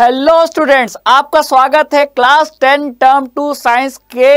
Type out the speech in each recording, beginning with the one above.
Hello students आपका स्वागत है class ten term two science के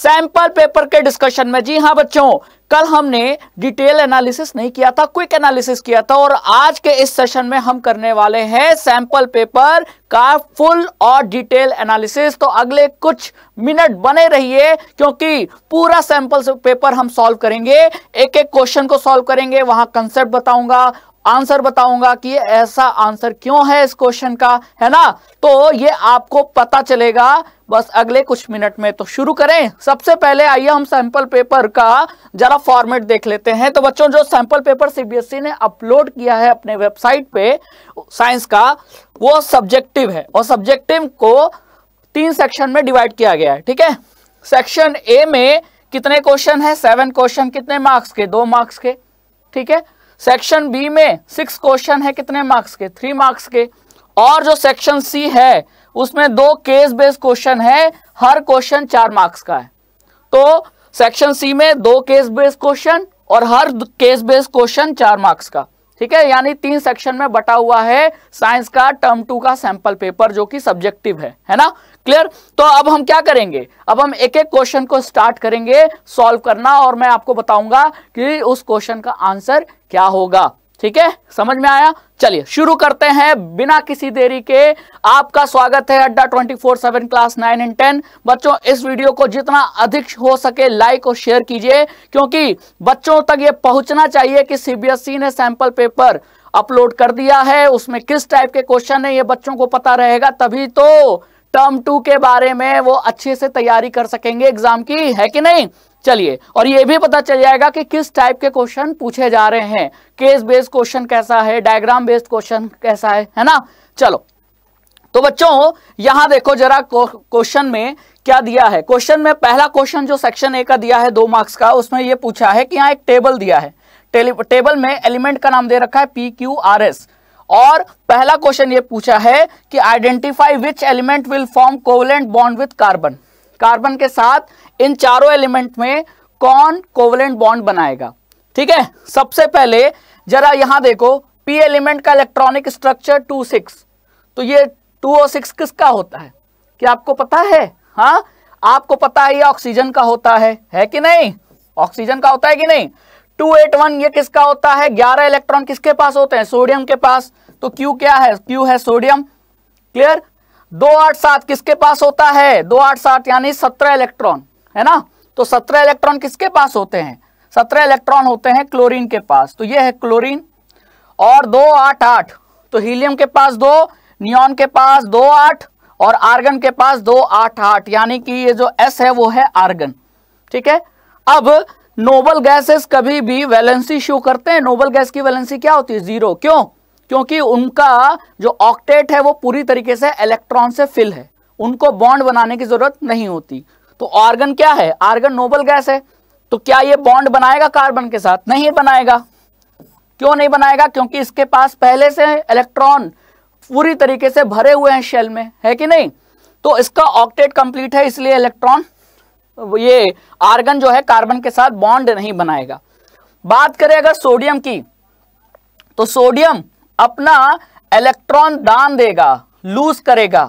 सैंपल पेपर के डिस्कशन में जी हाँ बच्चों कल हमने डिटेल एनालिसिस नहीं किया था क्विक एनालिसिस किया था और आज के इस सेशन में हम करने वाले हैं सैंपल पेपर का फुल और डिटेल एनालिसिस तो अगले कुछ मिनट बने रहिए क्योंकि पूरा सैंपल पेपर हम सॉल्व करेंगे एक एक क्वेश्चन को सॉल्व करेंगे वहां कंसेप्ट बताऊंगा आंसर बताऊंगा कि ऐसा आंसर क्यों है इस क्वेश्चन का है ना तो ये आपको पता चलेगा बस अगले कुछ मिनट में तो शुरू करें सबसे पहले आइए हम सैंपल पेपर का जरा फॉर्मेट देख लेते हैं तो बच्चों जो सैंपल पेपर सीबीएसई ने अपलोड किया है अपने वेबसाइट पे साइंस का वो सब्जेक्टिव है और सब्जेक्टिव को तीन सेक्शन में डिवाइड किया गया है ठीक है सेक्शन ए में कितने क्वेश्चन है सेवन क्वेश्चन कितने मार्क्स के दो मार्क्स के ठीक है सेक्शन बी में सिक्स क्वेश्चन है कितने मार्क्स के थ्री मार्क्स के और जो सेक्शन सी है उसमें दो केस बेस्ड क्वेश्चन है हर क्वेश्चन चार मार्क्स का है तो सेक्शन सी में दो केस बेस्ड क्वेश्चन और हर केस बेस्ड क्वेश्चन चार मार्क्स का ठीक है यानी तीन सेक्शन में बटा हुआ है साइंस का टर्म टू का सैंपल पेपर जो कि सब्जेक्टिव है है ना क्लियर तो अब हम क्या करेंगे अब हम एक एक क्वेश्चन को स्टार्ट करेंगे सॉल्व करना और मैं आपको बताऊंगा कि उस क्वेश्चन का आंसर क्या होगा ठीक है समझ में आया चलिए शुरू करते हैं बिना किसी देरी के आपका स्वागत है अड्डा 24/7 क्लास 9 एंड 10 बच्चों इस वीडियो को जितना अधिक हो सके लाइक और शेयर कीजिए क्योंकि बच्चों तक ये पहुंचना चाहिए कि सीबीएसई e ने सैंपल पेपर अपलोड कर दिया है उसमें किस टाइप के क्वेश्चन है ये बच्चों को पता रहेगा तभी तो टर्म टू के बारे में वो अच्छे से तैयारी कर सकेंगे एग्जाम की है कि नहीं चलिए और ये भी पता चल जाएगा कि किस टाइप के क्वेश्चन पूछे जा रहे हैं केस बेस्ड क्वेश्चन कैसा है डायग्राम बेस्ड क्वेश्चन कैसा है है ना चलो तो बच्चों यहां देखो जरा क्वेश्चन में क्या दिया है क्वेश्चन में पहला क्वेश्चन जो सेक्शन ए का दिया है दो मार्क्स का उसमें यह पूछा है कि यहाँ एक टेबल दिया है टेबल में एलिमेंट का नाम दे रखा है पी क्यू आर एस और पहला क्वेश्चन ये पूछा है कि identify which element will form covalent bond with carbon carbon के साथ इन चारों एलिमेंट में कौन कोवलेंट बॉन्ड बनाएगा ठीक है सबसे पहले जरा यहां देखो पी एलिमेंट का इलेक्ट्रॉनिक स्ट्रक्चर टू सिक्स तो ये टू ओ सिक्स किसका होता है क्या आपको पता है हाँ आपको पता है ये ऑक्सीजन का होता है है कि नहीं ऑक्सीजन का होता है कि नहीं टू एट वन ये किसका होता है ग्यारह इलेक्ट्रॉन किसके पास होते हैं सोडियम के पास तो क्यू क्या है क्यू है सोडियम क्लियर दो आठ सात किसके पास होता है दो आठ सात यानी सत्रह इलेक्ट्रॉन है ना तो सत्रह इलेक्ट्रॉन किसके पास होते हैं सत्रह इलेक्ट्रॉन होते हैं क्लोरीन के पास तो ये है क्लोरीन और दो आठ आठ तो हीलियम के पास दो नियॉन के पास दो आठ और आर्गन के पास दो आठ आठ यानी कि ये जो एस है वो है आर्गन ठीक है अब नोबल गैसेस कभी भी वैलेंसी शो करते हैं नोबल गैस की वैलेंसी क्या होती है जीरो क्यों क्योंकि उनका जो ऑक्टेट है वो पूरी तरीके से इलेक्ट्रॉन से फिल है उनको बॉन्ड बनाने की जरूरत नहीं होती तो ऑर्गन क्या है आर्गन नोबल गैस है तो क्या ये बॉन्ड बनाएगा कार्बन के साथ नहीं बनाएगा क्यों नहीं बनाएगा क्योंकि इसके पास पहले से इलेक्ट्रॉन पूरी तरीके से भरे हुए हैं शेल में है कि नहीं तो इसका ऑक्टेट कंप्लीट है इसलिए इलेक्ट्रॉन ये आर्गन जो है कार्बन के साथ बॉन्ड नहीं बनाएगा बात करें अगर सोडियम की तो सोडियम अपना इलेक्ट्रॉन दान देगा लूज करेगा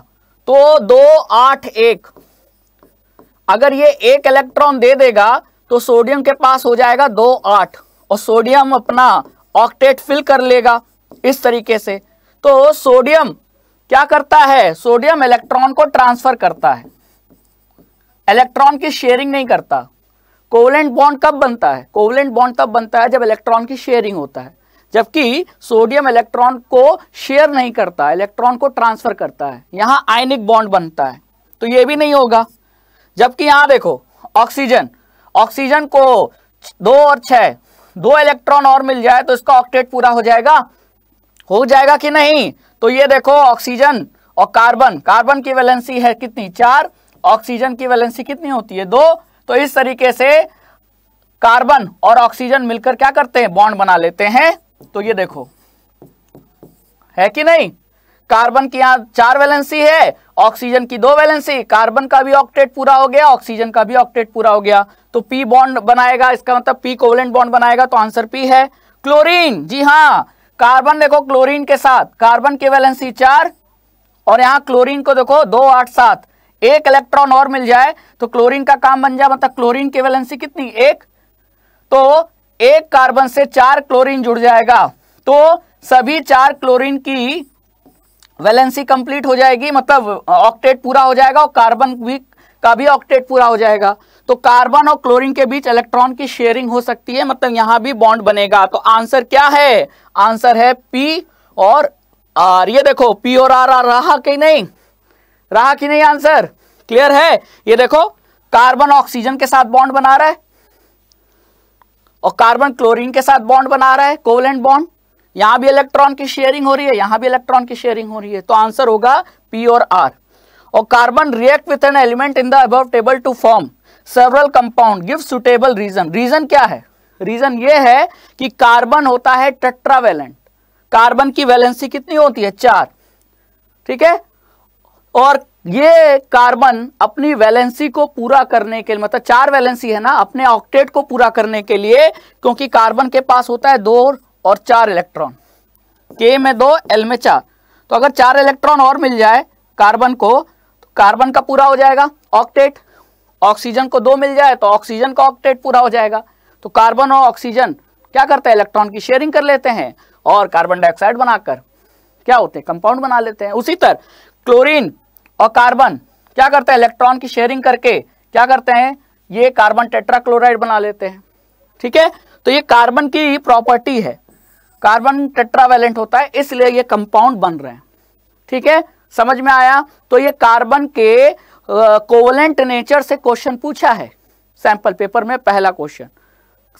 तो दो आठ एक अगर ये एक इलेक्ट्रॉन दे देगा तो सोडियम के पास हो जाएगा दो आठ और सोडियम अपना ऑक्टेट फिल कर लेगा इस तरीके से तो सोडियम क्या करता है सोडियम इलेक्ट्रॉन को ट्रांसफर करता है इलेक्ट्रॉन की शेयरिंग नहीं करता कोवलेंट बॉन्ड कब बनता है कोवलेंट बॉन्ड तब बनता है जब इलेक्ट्रॉन की शेयरिंग होता है जबकि सोडियम इलेक्ट्रॉन को शेयर नहीं करता इलेक्ट्रॉन को ट्रांसफर करता है यहां आयनिक बॉन्ड बनता है तो यह भी नहीं होगा जबकि यहां देखो ऑक्सीजन ऑक्सीजन को दो और छः दो इलेक्ट्रॉन और मिल जाए तो इसका ऑक्टेट पूरा हो जाएगा हो जाएगा कि नहीं तो ये देखो ऑक्सीजन और कार्बन कार्बन की वैलेंसी है कितनी चार ऑक्सीजन की वैलेंसी कितनी होती है दो तो इस तरीके से कार्बन और ऑक्सीजन मिलकर क्या करते हैं बॉन्ड बना लेते हैं तो ये देखो है कि नहीं कार्बन की यहां चार वैलेंसी है ऑक्सीजन की दो वैलेंसी कार्बन का भी ऑक्टेट पूरा हो गया ऑक्सीजन का भी ऑक्टेट पूरा हो गया तो पी बॉन्ड बनाएगा इसका मतलब पी कोवलेंट बॉन्ड बनाएगा तो आंसर पी है क्लोरीन जी हां कार्बन देखो क्लोरीन के साथ कार्बन की वैलेंसी चार और यहां क्लोरीन को देखो दो आठ सात एक इलेक्ट्रॉन और मिल जाए तो क्लोरीन का काम बन जाए मतलब क्लोरीन की वैलेंसी कितनी एक तो एक कार्बन से चार क्लोरीन जुड़ जाएगा तो सभी चार क्लोरीन की वैलेंसी कंप्लीट हो जाएगी मतलब ऑक्टेट पूरा हो जाएगा और कार्बन भी का भी ऑक्टेट पूरा हो जाएगा तो कार्बन और क्लोरीन के बीच इलेक्ट्रॉन की शेयरिंग हो सकती है मतलब यहां भी बॉन्ड बनेगा तो आंसर क्या है आंसर है पी और आर ये देखो पी और आर आर रहा कि नहीं रहा कि नहीं आंसर क्लियर है ये देखो कार्बन ऑक्सीजन के साथ बॉन्ड बना रहा है और कार्बन क्लोरीन के साथ बॉन्ड बना रहा है कोवलेंट बॉन्ड यहां भी इलेक्ट्रॉन की शेयरिंग हो रही है यहां भी इलेक्ट्रॉन की शेयरिंग हो रही है तो आंसर होगा पी और आर और carbon react with an element in the above table to form several compound give suitable reason reason क्या है रीजन ये है कि कार्बन होता है टेट्रावेलेंट कार्बन की वैलेंसी कितनी होती है चार ठीक है और ये कार्बन अपनी वैलेंसी को पूरा करने के लिए मतलब चार वैलेंसी है ना अपने ऑक्टेट को पूरा करने के लिए क्योंकि कार्बन के पास होता है दो और चार इलेक्ट्रॉन के में दो एल में चार तो अगर चार इलेक्ट्रॉन और मिल जाए कार्बन को तो कार्बन का पूरा हो जाएगा ऑक्टेट ऑक्सीजन को दो मिल जाए तो ऑक्सीजन का ऑक्टेट पूरा हो जाएगा तो कार्बन और ऑक्सीजन क्या करते हैं इलेक्ट्रॉन की शेयरिंग कर लेते हैं और कार्बन डाइऑक्साइड बनाकर क्या होते हैं कंपाउंड बना लेते हैं उसी तरह क्लोरीन और कार्बन क्या करते हैं इलेक्ट्रॉन की शेयरिंग करके क्या करते हैं ये कार्बन टेट्राक्लोराइड बना लेते हैं ठीक है तो ये कार्बन की प्रॉपर्टी है कार्बन टेट्रावेलेंट होता है इसलिए ये कंपाउंड बन रहे हैं ठीक है समझ में आया तो ये कार्बन के कोवलेंट uh, नेचर से क्वेश्चन पूछा है सैंपल पेपर में पहला क्वेश्चन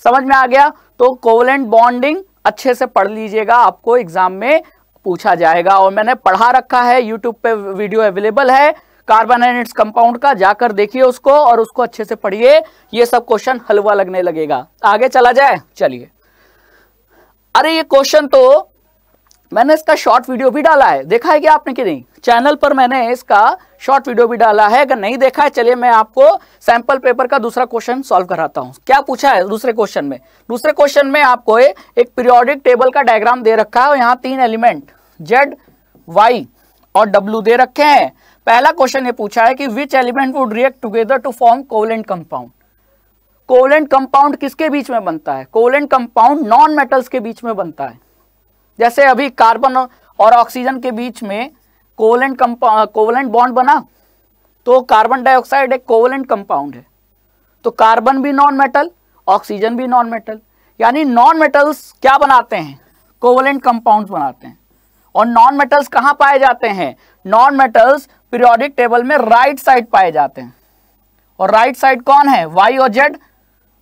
समझ में आ गया तो कोवलेंट बॉन्डिंग अच्छे से पढ़ लीजिएगा आपको एग्जाम में पूछा जाएगा और मैंने पढ़ा रखा है यूट्यूब पे वीडियो अवेलेबल है कार्बन एंड इट्स कंपाउंड का जाकर देखिए उसको और उसको अच्छे से पढ़िए ये सब क्वेश्चन हलवा लगने लगेगा आगे चला जाए चलिए अरे ये क्वेश्चन तो मैंने इसका शॉर्ट वीडियो भी डाला है देखा है क्या आपने कि नहीं चैनल पर मैंने इसका शॉर्ट वीडियो भी डाला है अगर नहीं देखा है चलिए मैं आपको सैंपल पेपर का दूसरा क्वेश्चन सॉल्व कराता हूँ क्या पूछा है दूसरे क्वेश्चन में दूसरे क्वेश्चन में आपको ए, एक पीरियोडिक टेबल का डायग्राम दे रखा है और यहाँ तीन एलिमेंट जेड वाई और डब्ल्यू दे रखे हैं पहला क्वेश्चन ये पूछा है कि which element would react together to form covalent compound covalent compound किसके बीच में बनता है कोवलेंट कंपाउंड नॉन मेटल्स के बीच में बनता है जैसे अभी कार्बन और ऑक्सीजन के बीच में कोवलेंट कोवलेंट बॉन्ड बना तो कार्बन डाइऑक्साइड एक कोवलेंट कंपाउंड है तो कार्बन भी नॉन मेटल ऑक्सीजन भी नॉन मेटल यानी नॉन मेटल्स क्या बनाते हैं कोवलेंट कंपाउंड बनाते हैं और नॉन मेटल्स कहाँ पाए जाते हैं नॉन मेटल्स पीरियोडिक टेबल में राइट साइड पाए जाते हैं और राइट साइड कौन है वाई और जेड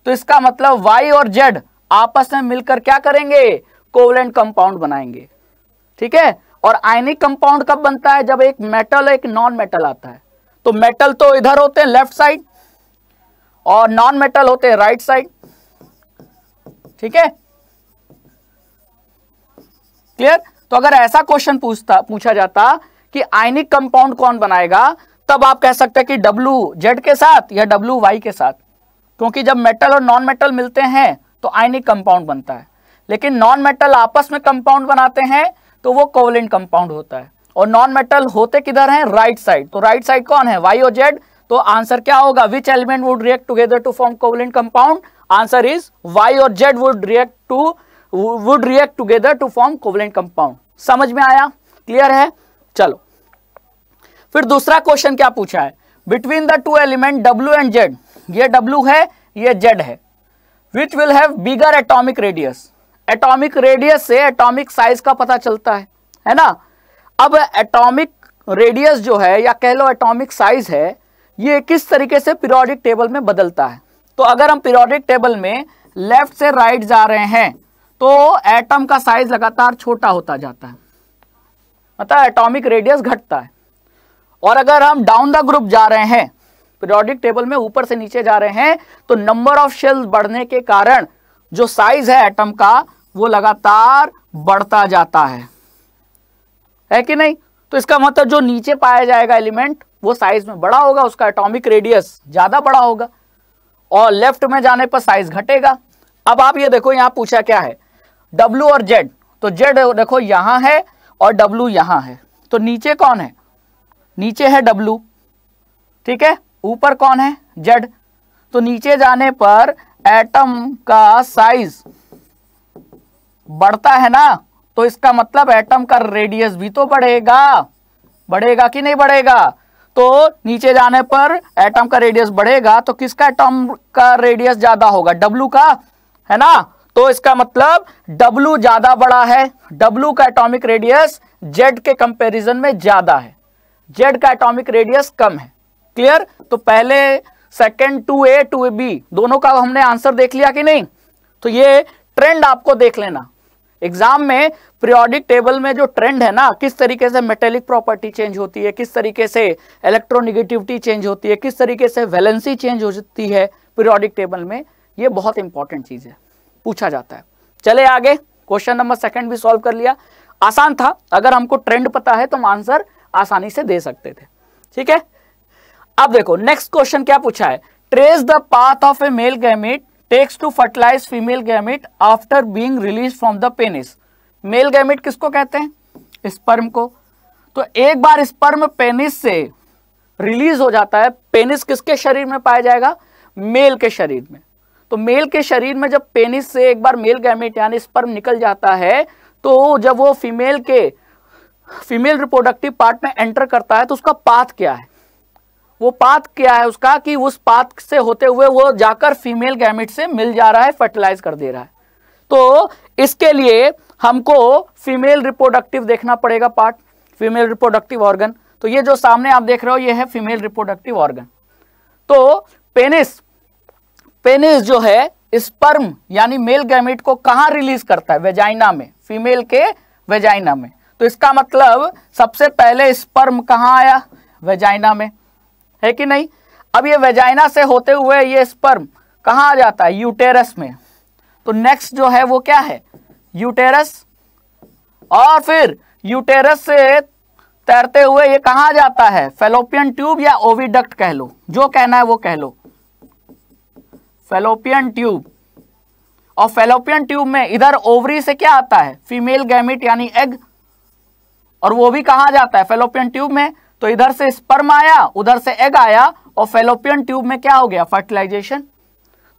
तो इसका मतलब वाई और जेड आपस में मिलकर क्या करेंगे कोवलेंट कंपाउंड बनाएंगे ठीक है और आयनिक कंपाउंड कब बनता है जब एक मेटल एक नॉन मेटल आता है तो मेटल तो इधर होते हैं लेफ्ट साइड और नॉन मेटल होते हैं राइट साइड ठीक है क्लियर तो अगर ऐसा क्वेश्चन पूछता पूछा जाता कि आयनिक कंपाउंड कौन बनाएगा तब आप कह सकते हैं कि डब्ल्यू जेड के साथ या डब्ल्यू वाई के साथ क्योंकि जब मेटल और नॉन मेटल मिलते हैं तो आयनिक कंपाउंड बनता है लेकिन नॉन मेटल आपस में कंपाउंड बनाते हैं तो वो कोवलेंट कंपाउंड होता है और नॉन मेटल होते किधर हैं राइट साइड तो राइट साइड कौन है वाई और जेड तो आंसर क्या होगा which element would react together to form covalent compound answer is Y और Z would react to would react together to form covalent compound समझ में आया क्लियर है चलो फिर दूसरा क्वेश्चन क्या पूछा है between the two element W and Z ये डब्ल्यू है ये जेड है which will have bigger atomic radius atomic radius से एटॉमिक साइज का पता चलता है है ना अब एटॉमिक रेडियस जो है या कह लो एटॉमिक साइज है ये किस तरीके से पीरियोडिक टेबल में बदलता है तो अगर हम पीरियोडिक टेबल में लेफ्ट से राइट right जा रहे हैं तो एटम का साइज लगातार छोटा होता जाता है मतलब एटॉमिक रेडियस घटता है और अगर हम डाउन द ग्रुप जा रहे हैं पीरियोडिक टेबल में ऊपर से नीचे जा रहे हैं तो नंबर ऑफ शेल्स बढ़ने के कारण जो साइज है एटम का वो लगातार बढ़ता जाता है है कि नहीं तो इसका मतलब जो नीचे पाया जाएगा एलिमेंट वो साइज में बड़ा होगा उसका एटॉमिक रेडियस ज़्यादा बड़ा होगा और लेफ्ट में जाने पर साइज घटेगा अब आप ये देखो यहां पूछा क्या है डब्ल्यू और जेड तो जेड देखो यहां है और डब्ल्यू यहां है तो नीचे कौन है नीचे है डब्ल्यू ठीक है ऊपर कौन है जेड तो नीचे जाने पर एटम का साइज बढ़ता है ना तो इसका मतलब एटम का रेडियस भी तो बढ़ेगा बढ़ेगा कि नहीं बढ़ेगा तो नीचे जाने पर एटम का रेडियस बढ़ेगा तो किसका एटम का रेडियस ज्यादा होगा डब्लू का है ना तो इसका मतलब W ज्यादा बड़ा है W का एटॉमिक रेडियस जेड के कंपैरिजन में ज्यादा है जेड का एटॉमिक रेडियस कम है क्लियर तो पहले second two A two B दोनों का हमने आंसर देख लिया कि नहीं तो ये ट्रेंड आपको देख लेना एग्जाम में प्रियोडिक टेबल में जो ट्रेंड है ना किस तरीके से मेटेलिक प्रॉपर्टी चेंज होती है किस तरीके से इलेक्ट्रोनिगेटिविटी चेंज होती है किस तरीके से वैलेंसी चेंज होती है प्रियोडिक टेबल में ये बहुत इंपॉर्टेंट चीज़ है पूछा जाता है चले आगे क्वेश्चन नंबर सेकंड भी सॉल्व कर लिया आसान था अगर हमको ट्रेंड पता है तो हम आंसर आसानी से दे सकते थे ठीक है अब देखो नेक्स्ट क्वेश्चन क्या पूछा है trace the path of a male gamete takes to fertilize female gamete after being release from the penis male gamete किसको कहते हैं स्पर्म को तो एक बार स्पर्म पेनिस से रिलीज हो जाता है पेनिस किसके शरीर में पाया जाएगा मेल के शरीर में तो मेल के शरीर में जब पेनिस से एक बार मेल गैमिट यानी स्पर्म निकल जाता है तो जब वो फीमेल के फीमेल रिप्रोडक्टिव पार्ट में एंटर करता है तो उसका पाथ क्या है वो पात क्या है उसका कि उस पात से होते हुए वो जाकर फीमेल गैमिट से मिल जा रहा है फर्टिलाइज कर दे रहा है तो इसके लिए हमको फीमेल रिप्रोडक्टिव देखना पड़ेगा पार्ट फीमेल रिप्रोडक्टिव ऑर्गन तो ये जो सामने आप देख रहे हो ये है फीमेल रिप्रोडक्टिव ऑर्गन तो पेनिस पेनिस जो है स्पर्म यानी मेल गैमिट को कहां रिलीज करता है वेजाइना में फीमेल के वेजाइना में तो इसका मतलब सबसे पहले स्पर्म कहां आया वेजाइना में है कि नहीं अब ये वेजाइना से होते हुए ये स्पर्म कहा आ जाता है यूटेरस में तो नेक्स्ट जो है वो क्या है यूटेरस और फिर यूटेरस से तैरते हुए ये कहा जाता है फेलोपियन ट्यूब या ओविडक्ट कह लो जो कहना है वो कह लो फेलोपियन ट्यूब और फेलोपियन ट्यूब में इधर ओवरी से क्या आता है फीमेल गैमिट यानी एग और वो भी कहा जाता है फेलोपियन ट्यूब में तो इधर से स्पर्म आया उधर से एग आया और फेलोपियन ट्यूब में क्या हो गया फर्टिलाइजेशन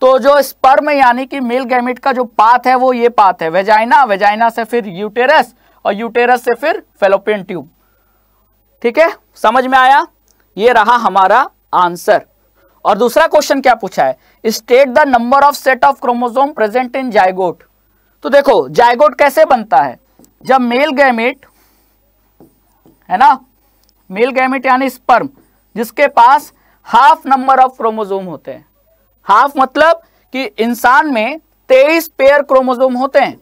तो जो स्पर्म यानी कि मेल गैमिट का जो पाथ है वो ये पाथ है वेजाइना वेजाइना से फिर यूटेरस और यूटेरस से फिर फेलोपियन ट्यूब ठीक है समझ में आया ये रहा हमारा आंसर और दूसरा क्वेश्चन क्या पूछा है state the number of set of chromosome present in zygote तो देखो जायगोट कैसे बनता है जब मेल गैमेट है ना मेल गैमिट यानी स्पर्म जिसके पास हाफ नंबर ऑफ क्रोमोजोम होते हैं हाफ मतलब कि इंसान में तेईस पेयर क्रोमोजोम होते हैं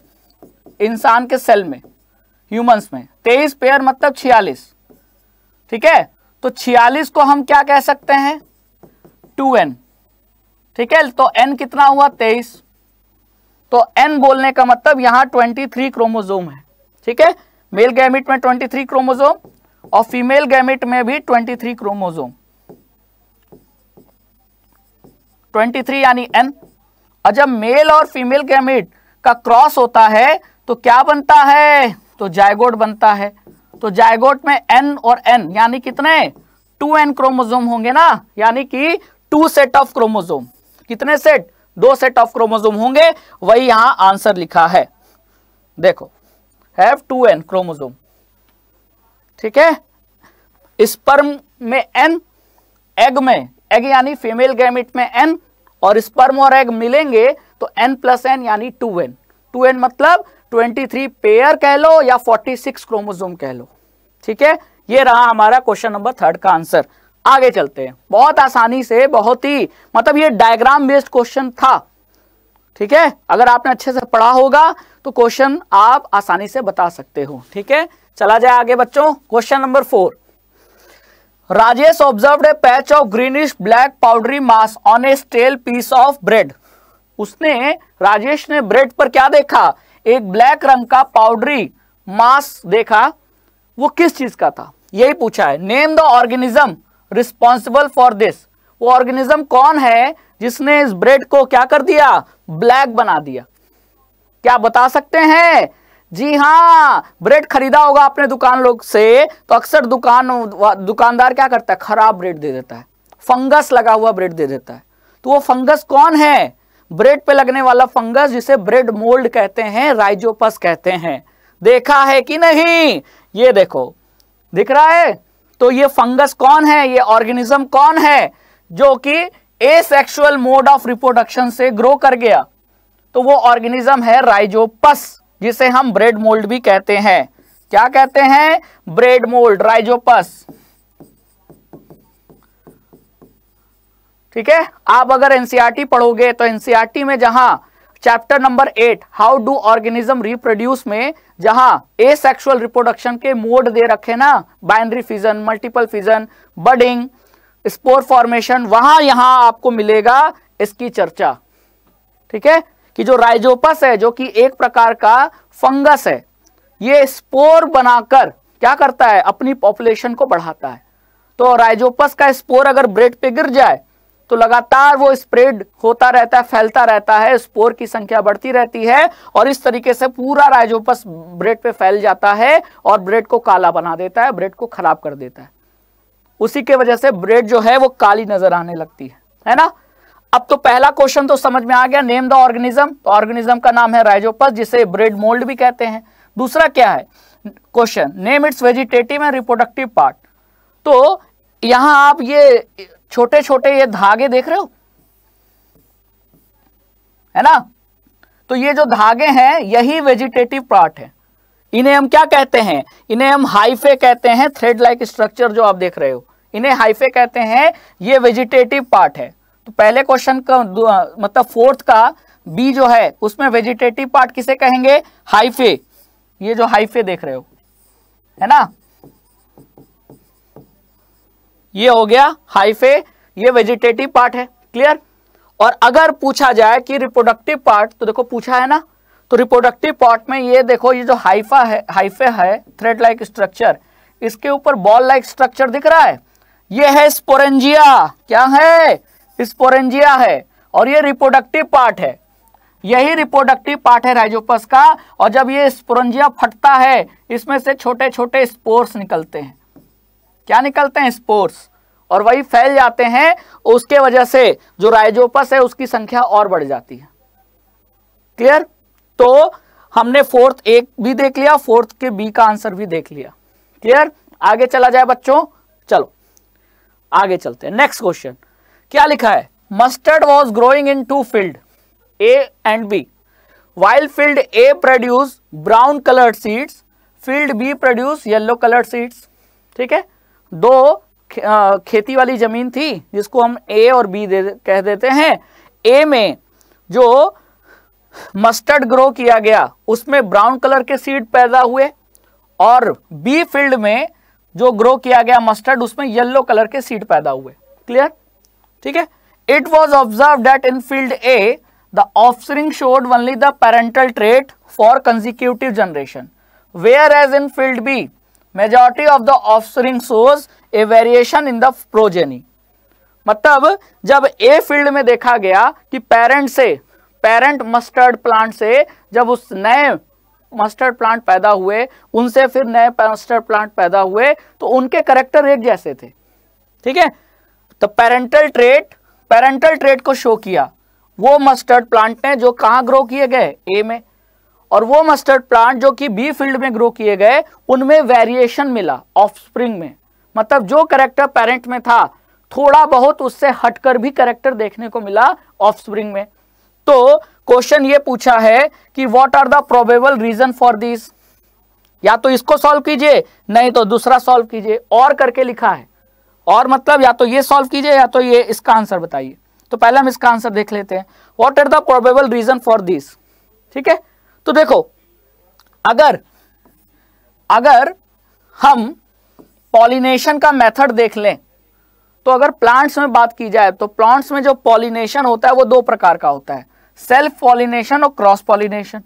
इंसान के सेल में ह्यूमंस में तेईस पेयर मतलब छियालीस ठीक है तो छियालीस को हम क्या कह सकते हैं टू एन ठीक है तो एन कितना हुआ तेईस तो एन बोलने का मतलब यहां ट्वेंटी थ्री क्रोमोजोम है ठीक है मेल गैमिट में ट्वेंटी थ्री क्रोमोजोम और फीमेल गैमिट में भी 23 क्रोमोजोम 23 यानी एन और जब मेल और फीमेल गैमिट का क्रॉस होता है तो क्या बनता है तो जायगोट बनता है तो जायगोट में एन और एन यानी कितने टू एन क्रोमोजोम होंगे ना यानी कि टू सेट ऑफ क्रोमोजोम कितने सेट दो सेट ऑफ क्रोमोजोम होंगे वही यहां आंसर लिखा है देखो हैव टू एन क्रोमोजोम ठीक है स्पर्म में एन एग में एग यानी फीमेल गैमिट में एन और स्पर्म और एग मिलेंगे तो एन प्लस एन यानी टू एन टू एन मतलब ट्वेंटी थ्री पेयर कह लो या फोर्टी सिक्स क्रोमोजोम कह लो ठीक है ये रहा हमारा क्वेश्चन नंबर थर्ड का आंसर आगे चलते हैं बहुत आसानी से बहुत ही मतलब ये डायग्राम बेस्ड क्वेश्चन था ठीक है अगर आपने अच्छे से पढ़ा होगा तो क्वेश्चन आप आसानी से बता सकते हो ठीक है चला जाए आगे बच्चों question number four Rajesh observe a patch of greenish black powdery mass on a stale piece of bread उसने राजेश ने ब्रेड पर क्या देखा एक ब्लैक रंग का पाउडरी मास देखा वो किस चीज का था यही पूछा है name the organism responsible for this वो ऑर्गेनिज्म कौन है जिसने इस ब्रेड को क्या कर दिया ब्लैक बना दिया क्या बता सकते हैं जी हाँ ब्रेड खरीदा होगा अपने दुकान लोग से तो अक्सर दुकान दुकानदार क्या करता है खराब ब्रेड दे देता है फंगस लगा हुआ ब्रेड दे देता है तो वो फंगस कौन है ब्रेड पे लगने वाला फंगस जिसे ब्रेड मोल्ड कहते हैं राइजोपस कहते हैं देखा है कि नहीं ये देखो दिख रहा है तो ये फंगस कौन है ये ऑर्गेनिज्म कौन है जो कि एसेक्सुअल मोड ऑफ रिप्रोडक्शन से ग्रो कर गया तो वो ऑर्गेनिज्म है राइजोपस जिसे हम ब्रेड मोल्ड भी कहते हैं क्या कहते हैं ब्रेड मोल्ड राइजोपस ठीक है आप अगर एनसीआरटी e पढ़ोगे तो एनसीआरटी e में जहां chapter number eight how do organism reproduce में जहां ए सेक्सुअल रिप्रोडक्शन के मोड दे रखे ना binary fission multiple fission budding spore formation वहां यहां आपको मिलेगा इसकी चर्चा ठीक है कि जो राइजोपस है जो कि एक प्रकार का फंगस है ये स्पोर बनाकर क्या करता है अपनी पॉपुलेशन को बढ़ाता है तो राइजोपस का स्पोर अगर ब्रेड पे गिर जाए तो लगातार वो स्प्रेड होता रहता है फैलता रहता है स्पोर की संख्या बढ़ती रहती है और इस तरीके से पूरा राइजोपस ब्रेड पे फैल जाता है और ब्रेड को काला बना देता है ब्रेड को खराब कर देता है उसी के वजह से ब्रेड जो है वो काली नजर आने लगती है है ना अब तो पहला क्वेश्चन तो समझ में आ गया नेम द ऑर्गेनिज्म तो ऑर्गेनिज्म का नाम है राइजोपस जिसे ब्रेड मोल्ड भी कहते हैं दूसरा क्या है question name its vegetative and reproductive part तो यहां आप ये छोटे छोटे ये धागे देख रहे हो है ना तो ये जो धागे हैं यही वेजिटेटिव पार्ट है इन्हें हम क्या कहते हैं इन्हें हम हाइफे कहते हैं थ्रेड लाइक स्ट्रक्चर जो आप देख रहे हो इन्हें हाइफे कहते हैं ये वेजिटेटिव पार्ट है तो पहले क्वेश्चन का मतलब फोर्थ का बी जो है उसमें वेजिटेटिव पार्ट किसे कहेंगे हाइफे ये जो हाइफे देख रहे हो है ना ये हो गया हाइफे ये वेजिटेटिव पार्ट है क्लियर और अगर पूछा जाए कि रिप्रोडक्टिव पार्ट तो देखो पूछा है ना तो रिप्रोडक्टिव पार्ट में ये देखो ये जो हाइफा है हाइफे है थ्रेड लाइक स्ट्रक्चर इसके ऊपर बॉल लाइक स्ट्रक्चर दिख रहा है ये है स्पोरेंजिया क्या है स्पोरेंजिया है और ये रिप्रोडक्टिव पार्ट है यही रिप्रोडक्टिव पार्ट है राइजोपस का और जब ये स्पोरेंजिया फटता है इसमें से छोटे छोटे स्पोर्स निकलते हैं क्या निकलते हैं स्पोर्स और वही फैल जाते हैं उसके वजह से जो राइजोपस है उसकी संख्या और बढ़ जाती है क्लियर तो हमने फोर्थ एक भी देख लिया फोर्थ के बी का आंसर भी देख लिया क्लियर आगे चला जाए बच्चों चलो आगे चलते हैं नेक्स्ट क्वेश्चन क्या लिखा है mustard was growing in two field A and B while field A produce brown coloured seeds field B produce yellow coloured seeds ठीक है दो खेती वाली जमीन थी जिसको हम ए और बी दे कह देते हैं ए में जो मस्टर्ड ग्रो किया गया उसमें ब्राउन कलर के सीड पैदा हुए और बी फील्ड में जो ग्रो किया गया मस्टर्ड उसमें येलो कलर के सीड पैदा हुए क्लियर ठीक है it was observe that in field A the offspring showed only the parental trait for consecutive generation whereas in field B majority of the offspring shows a variation in the progeny मतलब जब a field में देखा गया कि parent से parent mustard plant से जब उस नए मस्टर्ड प्लांट पैदा हुए उनसे फिर नए मस्टर्ड प्लांट पैदा हुए तो उनके करेक्टर एक जैसे थे ठीक है तो पेरेंटल ट्रेड पेरेंटल ट्रेड को शो किया वो मस्टर्ड प्लांट ने जो कहां ग्रो किए गए ए में और वो मस्टर्ड प्लांट जो कि बी फील्ड में ग्रो किए गए उनमें वेरिएशन मिला ऑफस्प्रिंग में मतलब जो करेक्टर पेरेंट में था थोड़ा बहुत उससे हटकर भी करेक्टर देखने को मिला ऑफस्प्रिंग में तो क्वेश्चन ये पूछा है कि what are the probable reason for this या तो इसको सॉल्व कीजिए नहीं तो दूसरा सॉल्व कीजिए और करके लिखा है और मतलब या तो ये सॉल्व कीजिए या तो ये इसका आंसर बताइए तो पहले हम इसका आंसर देख लेते हैं what are the probable reason for this ठीक है तो देखो अगर अगर हम पॉलिनेशन का मेथड देख लें तो अगर प्लांट्स में बात की जाए तो प्लांट्स में जो पॉलिनेशन होता है वो दो प्रकार का होता है सेल्फ पॉलिनेशन और क्रॉस पॉलिनेशन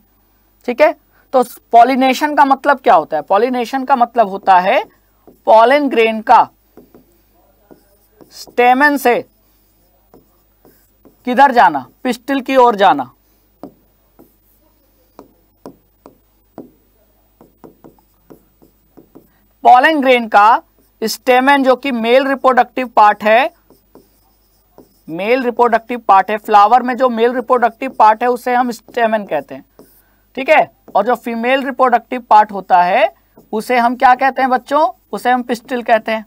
ठीक है तो पॉलिनेशन का मतलब क्या होता है पॉलिनेशन का मतलब होता है पॉलिन ग्रेन का स्टेमन से किधर जाना पिस्टल की ओर जाना पॉलन ग्रेन का स्टेमन जो कि मेल रिप्रोडक्टिव पार्ट है मेल रिप्रोडक्टिव पार्ट है फ्लावर में जो मेल रिप्रोडक्टिव पार्ट है उसे हम स्टेमन कहते हैं ठीक है और जो फीमेल रिप्रोडक्टिव पार्ट होता है उसे हम क्या कहते हैं बच्चों उसे हम पिस्टिल कहते हैं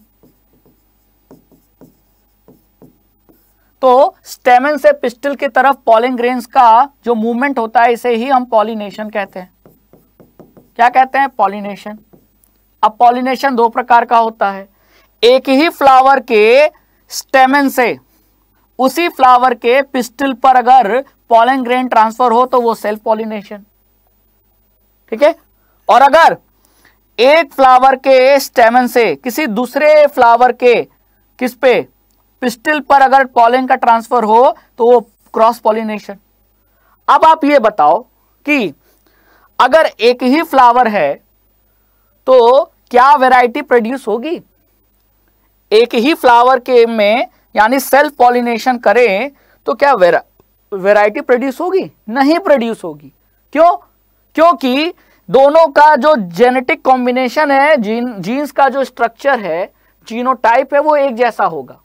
तो स्टेमन से पिस्टल की तरफ पॉलिंग ग्रेन्स का जो मूवमेंट होता है इसे ही हम पॉलिनेशन कहते हैं क्या कहते हैं पॉलिनेशन अब पॉलिनेशन दो प्रकार का होता है एक ही फ्लावर के स्टेमन से उसी फ्लावर के पिस्टल पर अगर पॉलिंग ग्रेन ट्रांसफर हो तो वो सेल्फ पॉलिनेशन ठीक है और अगर एक फ्लावर के स्टेमन से किसी दूसरे फ्लावर के किस पे पिस्टिल पर अगर पॉलिन का ट्रांसफर हो तो वो क्रॉस पॉलिनेशन अब आप ये बताओ कि अगर एक ही फ्लावर है तो क्या वैरायटी प्रोड्यूस होगी एक ही फ्लावर के में यानी सेल्फ पॉलिनेशन करें तो क्या वेरा वेराइटी प्रोड्यूस होगी नहीं प्रोड्यूस होगी क्यों क्योंकि दोनों का जो जेनेटिक कॉम्बिनेशन है जीन जीन्स का जो स्ट्रक्चर है जीनोटाइप है वो एक जैसा होगा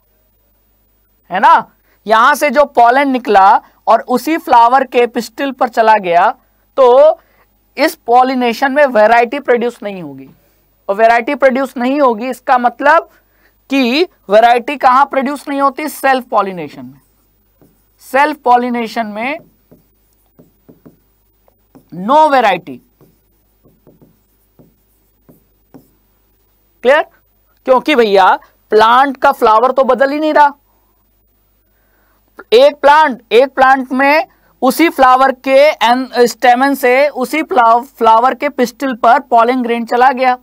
है ना यहां से जो पॉलन निकला और उसी फ्लावर के पिस्टिल पर चला गया तो इस पॉलिनेशन में वेराइटी प्रोड्यूस नहीं होगी और वेराइटी प्रोड्यूस नहीं होगी इसका मतलब कि वेराइटी कहां प्रोड्यूस नहीं होती सेल्फ पॉलिनेशन में सेल्फ पॉलिनेशन में नो वेराइटी क्लियर क्योंकि भैया प्लांट का फ्लावर तो बदल ही नहीं रहा एक प्लांट एक प्लांट में उसी फ्लावर के स्टेमन uh, से उसी फ्लावर के पिस्टल पर पॉलिंग ग्रेन चला गया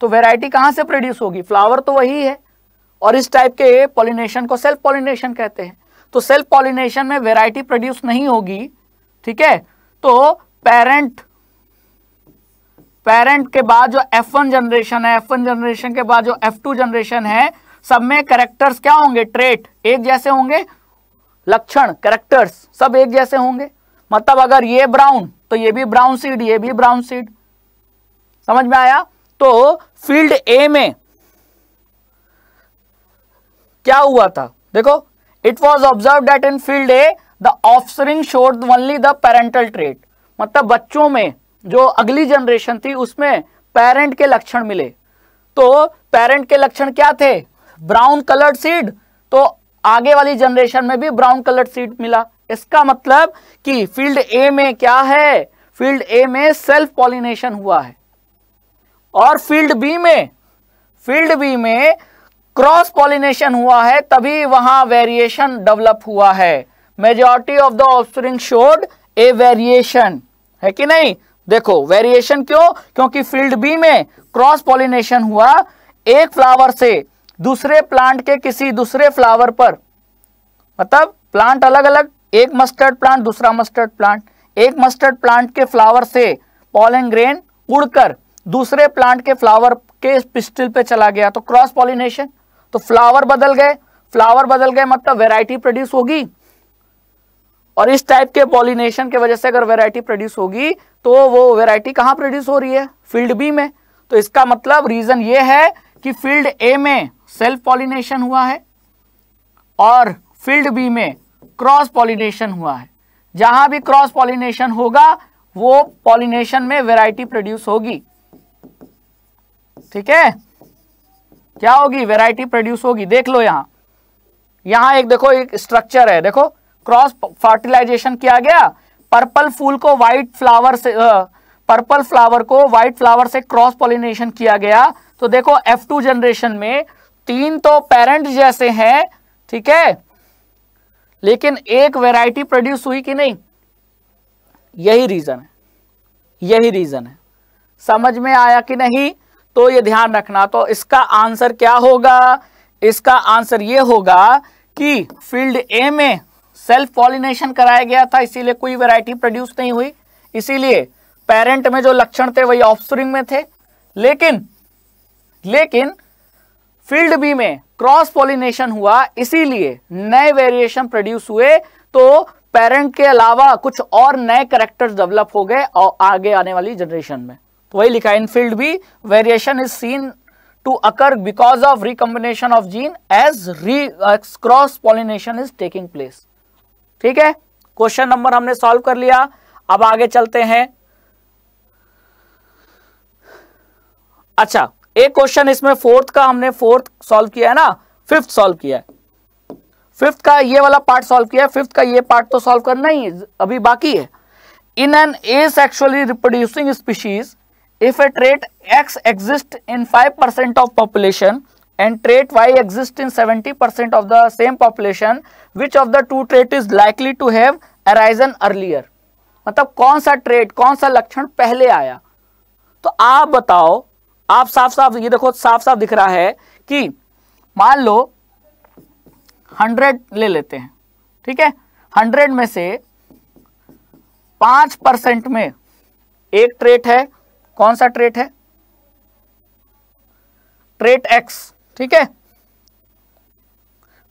तो वेराइटी कहां से प्रोड्यूस होगी फ्लावर तो वही है और इस टाइप के पॉलिनेशन को सेल्फ पॉलिनेशन कहते हैं तो सेल्फ पॉलिनेशन में वेराइटी प्रोड्यूस नहीं होगी ठीक है तो पेरेंट पेरेंट के बाद जो F1 जनरेशन है F1 जनरेशन के बाद जो F2 जनरेशन है सब में करेक्टर्स क्या होंगे ट्रेट एक जैसे होंगे लक्षण करेक्टर्स सब एक जैसे होंगे मतलब अगर ये ब्राउन तो ये भी ब्राउन सीड ये भी ब्राउन सीड समझ में आया तो फील्ड ए में क्या हुआ था देखो it was observe that in field A the offspring showed only the parental trait मतलब बच्चों में जो अगली जनरेशन थी उसमें पेरेंट के लक्षण मिले तो पेरेंट के लक्षण क्या थे ब्राउन कलर्ड सीड तो आगे वाली जनरेशन में भी ब्राउन कलर सीट मिला इसका मतलब कि फील्ड ए में क्या है फील्ड ए में सेल्फ पॉलिनेशन हुआ है और फील्ड बी में फील्ड बी में क्रॉस पॉलिनेशन हुआ है तभी वहां वेरिएशन डेवलप हुआ है majority of the offspring showed a variation है कि नहीं देखो वेरिएशन क्यों क्योंकि फील्ड बी में क्रॉस पॉलिनेशन हुआ एक फ्लावर से दूसरे प्लांट के किसी दूसरे फ्लावर पर मतलब प्लांट अलग अलग एक मस्टर्ड प्लांट दूसरा मस्टर्ड प्लांट एक मस्टर्ड प्लांट के फ्लावर से पॉलन ग्रेन उड़कर दूसरे प्लांट के फ्लावर के पिस्टल पे चला गया तो क्रॉस पॉलिनेशन तो फ्लावर बदल गए फ्लावर बदल गए मतलब वेराइटी प्रोड्यूस होगी और इस टाइप के पॉलिनेशन के वजह से अगर वेराइटी प्रोड्यूस होगी तो वो वेराइटी कहां प्रोड्यूस हो रही है फील्ड बी में तो इसका मतलब रीजन ये है कि फील्ड ए में सेल्फ पॉलिनेशन हुआ है और फील्ड बी में क्रॉस पॉलिनेशन हुआ है जहां भी क्रॉस पॉलिनेशन होगा वो पॉलिनेशन में वैरायटी प्रोड्यूस होगी ठीक है क्या होगी वैरायटी प्रोड्यूस होगी देख लो यहां यहां एक देखो एक स्ट्रक्चर है देखो क्रॉस फर्टिलाइजेशन किया गया पर्पल फूल को व्हाइट फ्लावर से पर्पल फ्लावर को व्हाइट फ्लावर से क्रॉस पॉलिनेशन किया गया तो देखो एफ टू जनरेशन में तीन तो पेरेंट जैसे हैं ठीक है लेकिन एक वेराइटी प्रोड्यूस हुई कि नहीं यही रीजन है यही रीजन है समझ में आया कि नहीं तो ये ध्यान रखना तो इसका आंसर क्या होगा इसका आंसर ये होगा कि फील्ड ए में सेल्फ पॉलिनेशन कराया गया था इसीलिए कोई वैरायटी प्रोड्यूस नहीं हुई इसीलिए पेरेंट में जो लक्षण थे वही ऑफ में थे लेकिन लेकिन फील्ड बी में क्रॉस पॉलिनेशन हुआ इसीलिए नए वेरिएशन प्रोड्यूस हुए तो पेरेंट के अलावा कुछ और नए करेक्टर्स डेवलप हो गए और आगे आने वाली जनरेशन में तो वही लिखा in field B variation is seen to occur because of recombination of gene as री cross cross is taking place ठीक है क्वेश्चन नंबर हमने सॉल्व कर लिया अब आगे चलते हैं अच्छा एक क्वेश्चन इसमें फोर्थ का हमने फोर्थ सॉल्व किया है ना फिफ्थ सॉल्व किया है फिफ्थ का ये वाला पार्ट सॉल्व किया है फिफ्थ का ये पार्ट तो सॉल्व करना ही अभी बाकी है in an asexually reproducing species if a trait X exist in five percent of population and trait Y exist in seventy percent of the same population which of the two trait is likely to have arisen earlier मतलब कौन सा trait कौन सा लक्षण पहले आया तो आप बताओ आप साफ साफ ये देखो साफ साफ दिख रहा है कि मान लो हंड्रेड ले लेते हैं ठीक है हंड्रेड में से पांच परसेंट में एक ट्रेट है कौन सा ट्रेट है ट्रेट एक्स ठीक है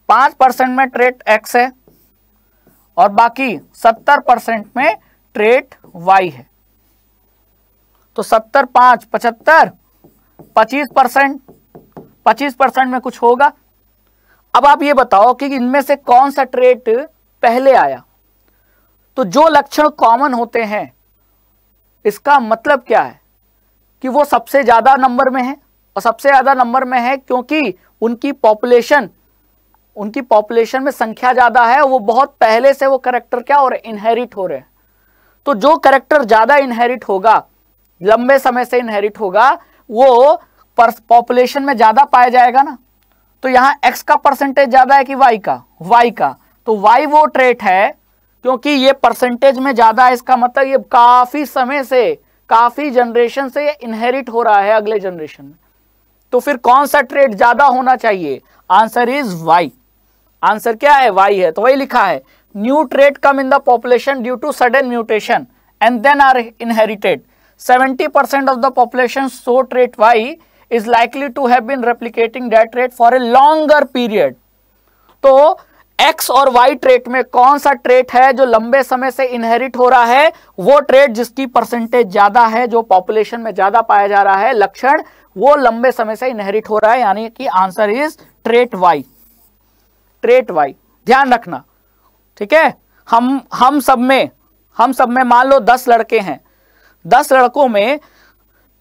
पांच परसेंट में ट्रेट एक्स है और बाकी सत्तर परसेंट में ट्रेट वाई है तो सत्तर पांच पचहत्तर पच्चीस परसेंट पच्चीस परसेंट में कुछ होगा अब आप ये बताओ कि इनमें से कौन सा ट्रेट पहले आया तो जो लक्षण कॉमन होते हैं इसका मतलब क्या है कि वो सबसे ज़्यादा नंबर में है और सबसे ज़्यादा नंबर में है क्योंकि उनकी पॉपुलेशन उनकी पॉपुलेशन में संख्या ज़्यादा है वो बहुत पहले से वो करेक्टर क्या और इनहेरिट हो रहे हैं तो जो करेक्टर ज़्यादा इनहेरिट होगा लंबे समय से इनहेरिट होगा वो पॉपुलेशन में ज़्यादा पाया जाएगा ना तो यहां एक्स का परसेंटेज ज़्यादा है कि वाई का वाई का तो वाई वो ट्रेट है क्योंकि ये परसेंटेज में ज़्यादा है इसका मतलब ये काफ़ी समय से काफ़ी जनरेशन से इनहेरिट हो रहा है अगले जनरेशन में तो फिर कौन सा ट्रेट ज़्यादा होना चाहिए आंसर इज वाई आंसर क्या है वाई है तो वही लिखा है new trait come in the population due to sudden mutation and then are inherited seventy percent of the population so trait Y is likely to have been replicating that trait for a longer period तो X और Y trait में कौन सा trait है जो लंबे समय से इनहेरिट हो रहा है वो ट्रेट जिसकी परसेंटेज ज्यादा है जो पॉपुलेशन में ज्यादा पाया जा रहा है लक्षण वो लंबे समय से इनहेरिट हो रहा है यानी कि answer is trait Y trait Y ध्यान रखना ठीक है हम हम सब में हम सब में मान लो दस लड़के हैं दस लड़कों में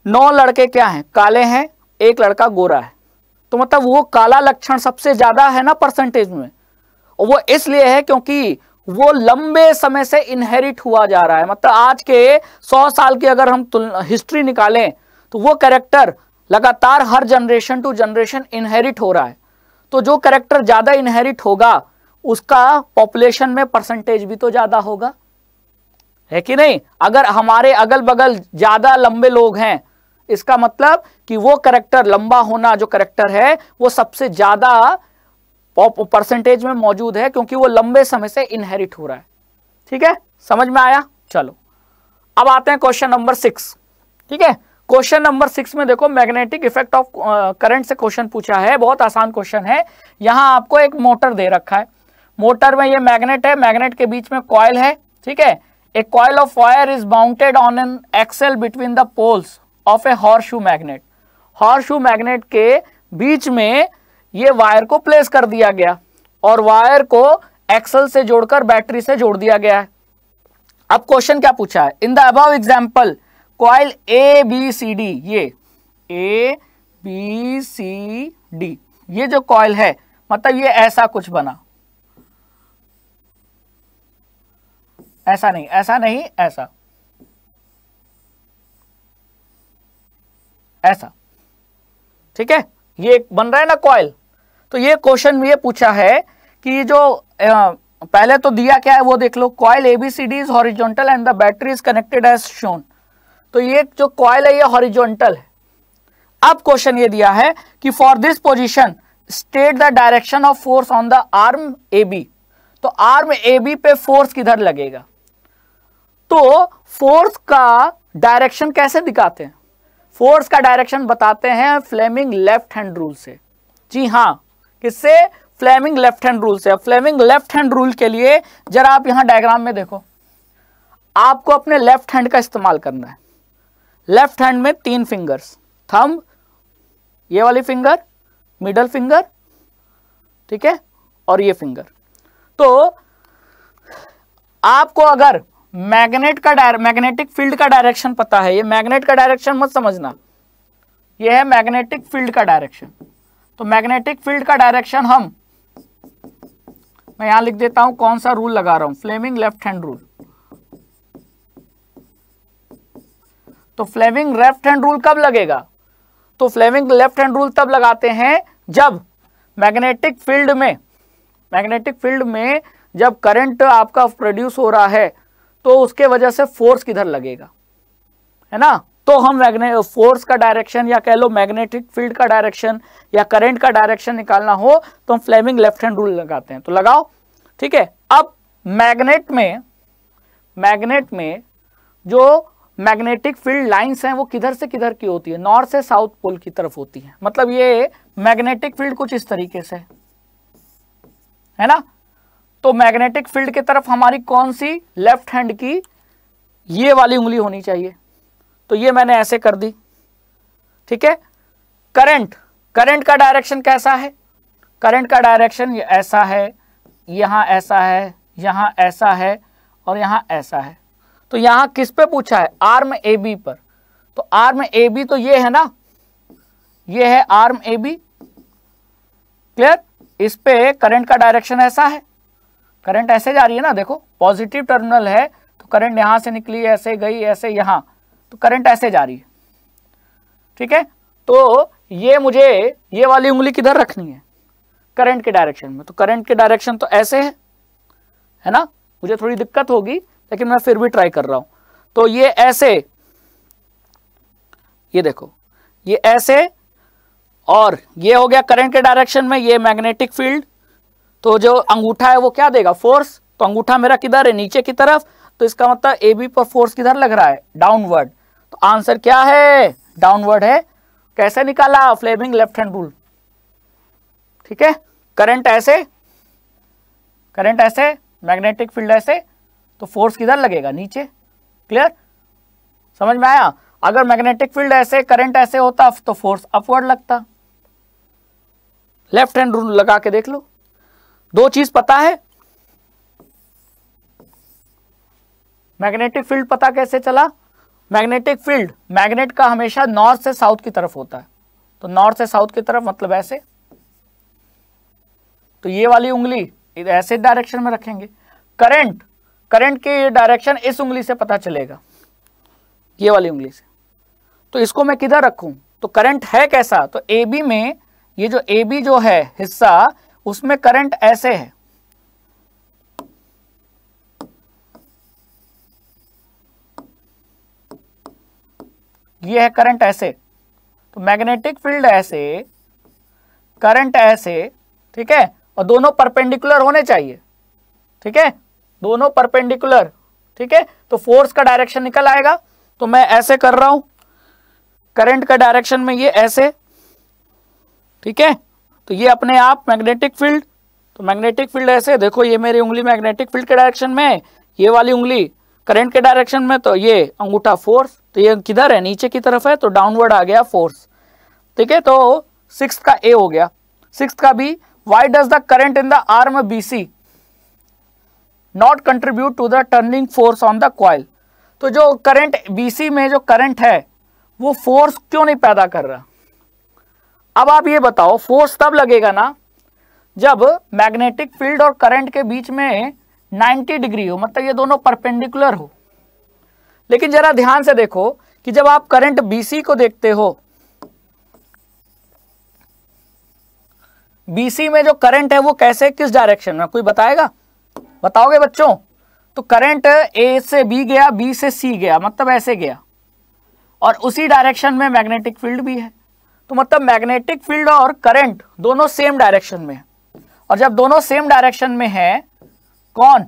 नौ लड़के क्या हैं काले हैं एक लड़का गोरा है तो मतलब वो काला लक्षण सबसे ज़्यादा है ना परसेंटेज में और वो इसलिए है क्योंकि वो लंबे समय से इनहेरिट हुआ जा रहा है मतलब आज के सौ साल की अगर हम हिस्ट्री निकालें तो वो कैरेक्टर लगातार हर जनरेशन टू जनरेशन इनहेरिट हो रहा है तो जो कैरेक्टर ज़्यादा इनहेरिट होगा उसका पॉपुलेशन में परसेंटेज भी तो ज़्यादा होगा है कि नहीं अगर हमारे अगल बगल ज्यादा लंबे लोग हैं इसका मतलब कि वो करेक्टर लंबा होना जो करेक्टर है वो सबसे ज्यादा परसेंटेज में मौजूद है क्योंकि वो लंबे समय से इनहेरिट हो रहा है ठीक है समझ में आया चलो अब आते हैं क्वेश्चन नंबर सिक्स ठीक है क्वेश्चन नंबर सिक्स में देखो मैग्नेटिक इफेक्ट ऑफ करंट से क्वेश्चन पूछा है बहुत आसान क्वेश्चन है यहां आपको एक मोटर दे रखा है मोटर में ये मैग्नेट है मैग्नेट के बीच में कॉयल है ठीक है A coil of wire is mounted on an axle between the poles of a horseshoe magnet. Horseshoe magnet के बीच में ये वायर को प्लेस कर दिया गया और वायर को एक्सल से जोड़कर बैटरी से जोड़ दिया गया है अब क्वेश्चन क्या पूछा है in the above example coil A B C D ये ए बी सी डी ये जो कॉइल है मतलब ये ऐसा कुछ बना ऐसा नहीं ऐसा नहीं ऐसा ऐसा ठीक है ये बन रहा है ना कॉयल तो ये क्वेश्चन ये पूछा है कि जो पहले तो दिया क्या है वो देख लो coil ABCD is horizontal and the battery is connected as shown तो ये जो कॉयल है ये हॉरिजॉन्टल है अब क्वेश्चन ये दिया है कि for this position state the direction of force on the arm A B तो आर्म ए बी पे फोर्स किधर लगेगा तो फोर्स का डायरेक्शन कैसे दिखाते हैं फोर्स का डायरेक्शन बताते हैं फ्लेमिंग लेफ्ट हैंड रूल से जी हां किससे फ्लेमिंग लेफ्ट हैंड रूल से फ्लेमिंग लेफ्ट हैंड रूल के लिए जरा आप यहां डायग्राम में देखो आपको अपने लेफ्ट हैंड का इस्तेमाल करना है लेफ्ट हैंड में तीन फिंगर्स थंब ये वाली फिंगर मिडल फिंगर ठीक है और ये फिंगर तो आपको अगर मैग्नेट का मैग्नेटिक फील्ड का डायरेक्शन पता है ये मैग्नेट का डायरेक्शन मत समझना ये है मैग्नेटिक फील्ड का डायरेक्शन तो मैग्नेटिक फील्ड का डायरेक्शन हम मैं यहां लिख देता हूं कौन सा रूल लगा रहा हूं फ्लेमिंग लेफ्ट हैंड रूल तो फ्लेमिंग लेफ्ट हैंड रूल कब लगेगा तो फ्लेमिंग लेफ्ट हैंड रूल तब लगाते हैं जब मैग्नेटिक फील्ड में मैग्नेटिक फील्ड में जब करंट आपका प्रोड्यूस हो रहा है तो उसके वजह से फोर्स किधर लगेगा है ना तो हम मैग्ने फोर्स का डायरेक्शन या कह लो मैग्नेटिक फील्ड का डायरेक्शन या करंट का डायरेक्शन निकालना हो तो हम फ्लेमिंग लेफ्ट हैंड रूल लगाते हैं तो लगाओ ठीक है अब मैग्नेट में मैग्नेट में जो मैग्नेटिक फील्ड लाइंस हैं वो किधर से किधर की होती है नॉर्थ से साउथ पोल की तरफ होती है मतलब ये मैग्नेटिक फील्ड कुछ इस तरीके से है ना तो मैग्नेटिक फील्ड की तरफ हमारी कौन सी लेफ्ट हैंड की ये वाली उंगली होनी चाहिए तो ये मैंने ऐसे कर दी ठीक है करंट करंट का डायरेक्शन कैसा है करंट का डायरेक्शन ऐसा है यहां ऐसा है यहां ऐसा है और यहां ऐसा है तो यहां किस पे पूछा है आर्म ए बी पर तो आर्म ए बी तो ये है ना ये है आर्म ए बी क्लियर इस पे करंट का डायरेक्शन ऐसा है करंट ऐसे जा रही है ना देखो पॉजिटिव टर्मिनल है तो करंट यहां से निकली ऐसे गई ऐसे यहां तो करंट ऐसे जा रही है ठीक है तो ये मुझे ये वाली उंगली किधर रखनी है करंट के डायरेक्शन में तो करंट के डायरेक्शन तो ऐसे है है ना मुझे थोड़ी दिक्कत होगी लेकिन मैं फिर भी ट्राई कर रहा हूं तो ये ऐसे ये देखो ये ऐसे और ये हो गया करंट के डायरेक्शन में ये मैग्नेटिक फील्ड तो जो अंगूठा है वो क्या देगा फोर्स तो अंगूठा मेरा किधर है नीचे की तरफ तो इसका मतलब ए बी पर फोर्स किधर लग रहा है डाउनवर्ड तो आंसर क्या है डाउनवर्ड है कैसे निकाला फ्लेमिंग लेफ्ट हैंड रूल ठीक है करंट ऐसे करंट ऐसे मैग्नेटिक फील्ड ऐसे तो फोर्स किधर लगेगा नीचे क्लियर समझ में आया अगर मैग्नेटिक फील्ड ऐसे करंट ऐसे होता तो फोर्स अपवर्ड लगता लेफ्ट हैंड रूल लगा के देख लो दो चीज पता है मैग्नेटिक फील्ड पता कैसे चला मैग्नेटिक फील्ड मैग्नेट का हमेशा नॉर्थ से साउथ की तरफ होता है तो नॉर्थ से साउथ की तरफ मतलब ऐसे तो ये वाली उंगली ऐसे डायरेक्शन में रखेंगे करंट करंट के ये डायरेक्शन इस उंगली से पता चलेगा ये वाली उंगली से तो इसको मैं किधर रखूं तो करंट है कैसा तो ए बी में ये जो ए बी जो है हिस्सा उसमें करंट ऐसे है ये है करंट ऐसे तो मैग्नेटिक फील्ड ऐसे करंट ऐसे ठीक है और दोनों परपेंडिकुलर होने चाहिए ठीक है दोनों परपेंडिकुलर ठीक है तो फोर्स का डायरेक्शन निकल आएगा तो मैं ऐसे कर रहा हूं करंट का डायरेक्शन में ये ऐसे ठीक है तो ये अपने आप मैग्नेटिक फील्ड तो मैग्नेटिक फील्ड ऐसे देखो ये मेरी उंगली मैग्नेटिक फील्ड के डायरेक्शन में ये वाली उंगली करंट के डायरेक्शन में तो ये अंगूठा फोर्स तो ये किधर है नीचे की तरफ है तो डाउनवर्ड आ गया फोर्स ठीक है तो सिक्स का ए हो गया सिक्स का B why does the current in the arm B C not contribute to the turning force on the coil तो जो करंट बीसी में जो करंट है वो फोर्स क्यों नहीं पैदा कर रहा अब आप ये बताओ फोर्स तब लगेगा ना जब मैग्नेटिक फील्ड और करंट के बीच में 90 डिग्री हो मतलब ये दोनों परपेंडिकुलर हो लेकिन जरा ध्यान से देखो कि जब आप करंट BC को देखते हो बीसी में जो करंट है वो कैसे किस डायरेक्शन में कोई बताएगा बताओगे बच्चों तो करंट ए से बी गया बी से सी गया मतलब ऐसे गया और उसी डायरेक्शन में मैग्नेटिक फील्ड भी है तो मतलब मैग्नेटिक फील्ड और करंट दोनों सेम डायरेक्शन में और जब दोनों सेम डायरेक्शन में है कौन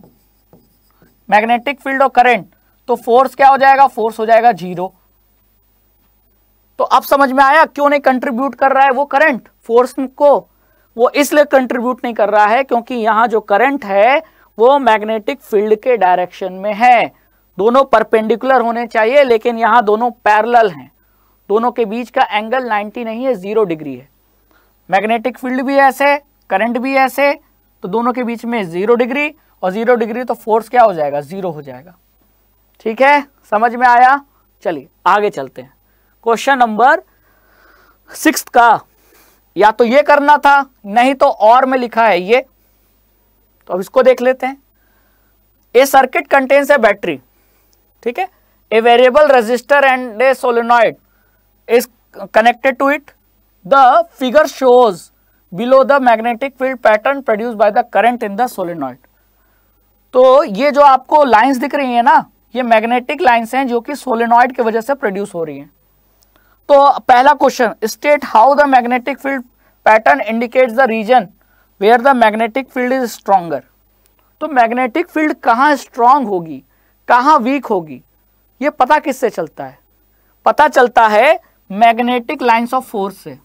मैग्नेटिक फील्ड और करंट तो फोर्स क्या हो जाएगा फोर्स हो जाएगा जीरो तो अब समझ में आया क्यों नहीं कंट्रीब्यूट कर रहा है वो करंट फोर्स को वो इसलिए कंट्रीब्यूट नहीं कर रहा है क्योंकि यहां जो करंट है वो मैग्नेटिक फील्ड के डायरेक्शन में है दोनों परपेंडिकुलर होने चाहिए लेकिन यहां दोनों पैरल हैं दोनों के बीच का एंगल 90 नहीं है जीरो डिग्री है मैग्नेटिक फील्ड भी ऐसे करंट भी ऐसे तो दोनों के बीच में जीरो डिग्री और जीरो डिग्री तो फोर्स क्या हो जाएगा जीरो हो जाएगा ठीक है समझ में आया चलिए आगे चलते हैं क्वेश्चन नंबर सिक्स का या तो ये करना था नहीं तो और में लिखा है ये तो अब इसको देख लेते हैं a circuit contains a battery ठीक है a variable resistor and a solenoid is connected to it. The figure shows below the magnetic field pattern produced by the current in the solenoid. तो ये जो आपको लाइंस दिख रही है ना ये मैग्नेटिक लाइंस हैं जो कि सोलेनॉइड की वजह से प्रोड्यूस हो रही हैं तो पहला question state how the magnetic field pattern indicates the region where the magnetic field is stronger तो मैग्नेटिक फील्ड कहाँ स्ट्रांग होगी कहाँ वीक होगी ये पता किससे चलता है पता चलता है मैग्नेटिक लाइंस ऑफ फोर्स से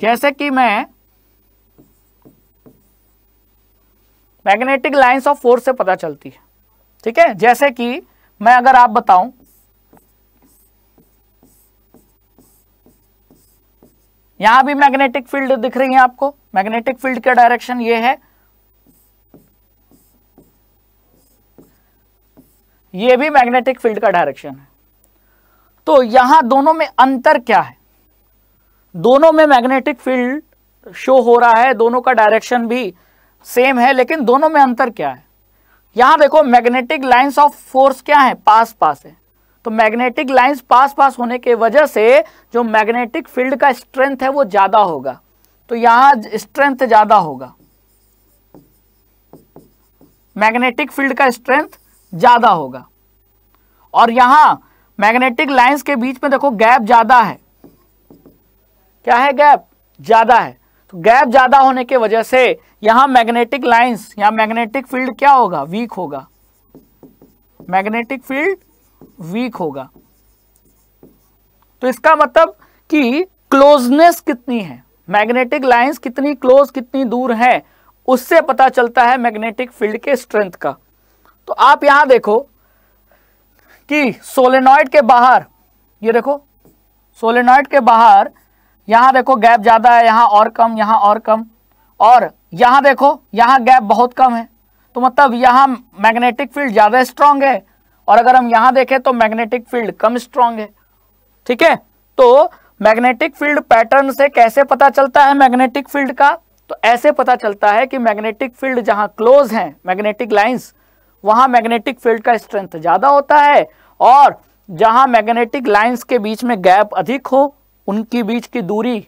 जैसे कि मैं मैग्नेटिक लाइंस ऑफ फोर्स से पता चलती है ठीक है जैसे कि मैं अगर आप बताऊं यहां भी मैग्नेटिक फील्ड दिख रही है आपको मैग्नेटिक फील्ड का डायरेक्शन ये है ये भी मैग्नेटिक फील्ड का डायरेक्शन है तो यहां दोनों में अंतर क्या है दोनों में मैग्नेटिक फील्ड शो हो रहा है दोनों का डायरेक्शन भी सेम है लेकिन दोनों में अंतर क्या है यहां देखो मैग्नेटिक लाइंस ऑफ फोर्स क्या है पास पास है तो मैग्नेटिक लाइंस पास पास होने के वजह से जो मैग्नेटिक फील्ड का स्ट्रेंथ है वो ज्यादा होगा तो यहां स्ट्रेंथ ज्यादा होगा मैग्नेटिक फील्ड का स्ट्रेंथ ज़्यादा होगा और यहां मैग्नेटिक लाइंस के बीच में देखो गैप ज़्यादा है क्या है गैप ज़्यादा है तो गैप ज़्यादा होने के वजह से यहां मैग्नेटिक लाइंस या मैग्नेटिक फील्ड क्या होगा वीक होगा मैग्नेटिक फील्ड वीक होगा तो इसका मतलब कि क्लोजनेस कितनी है मैग्नेटिक लाइंस कितनी क्लोज कितनी दूर है उससे पता चलता है मैग्नेटिक फील्ड के स्ट्रेंथ का तो आप यहां देखो कि सोलेनॉइड के बाहर ये देखो सोलेनॉइड के बाहर यहां देखो गैप ज्यादा है यहां और कम यहां और कम और यहां देखो यहां गैप बहुत कम है तो मतलब यहां मैग्नेटिक फील्ड ज्यादा स्ट्रांग है और अगर हम यहां देखें तो मैग्नेटिक फील्ड कम स्ट्रांग है ठीक है तो मैग्नेटिक फील्ड पैटर्न से कैसे पता चलता है मैग्नेटिक फील्ड का तो ऐसे पता चलता है कि मैग्नेटिक फील्ड जहां क्लोज है मैग्नेटिक लाइंस वहां मैग्नेटिक फील्ड का स्ट्रेंथ ज्यादा होता है और जहां मैग्नेटिक लाइंस के बीच में गैप अधिक हो उनकी बीच की दूरी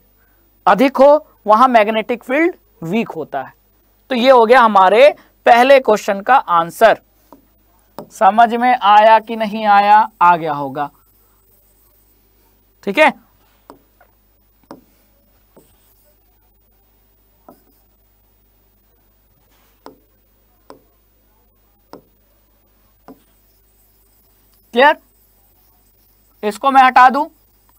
अधिक हो वहां मैग्नेटिक फील्ड वीक होता है तो ये हो गया हमारे पहले क्वेश्चन का आंसर समझ में आया कि नहीं आया आ गया होगा ठीक है क्लियर इसको मैं हटा दू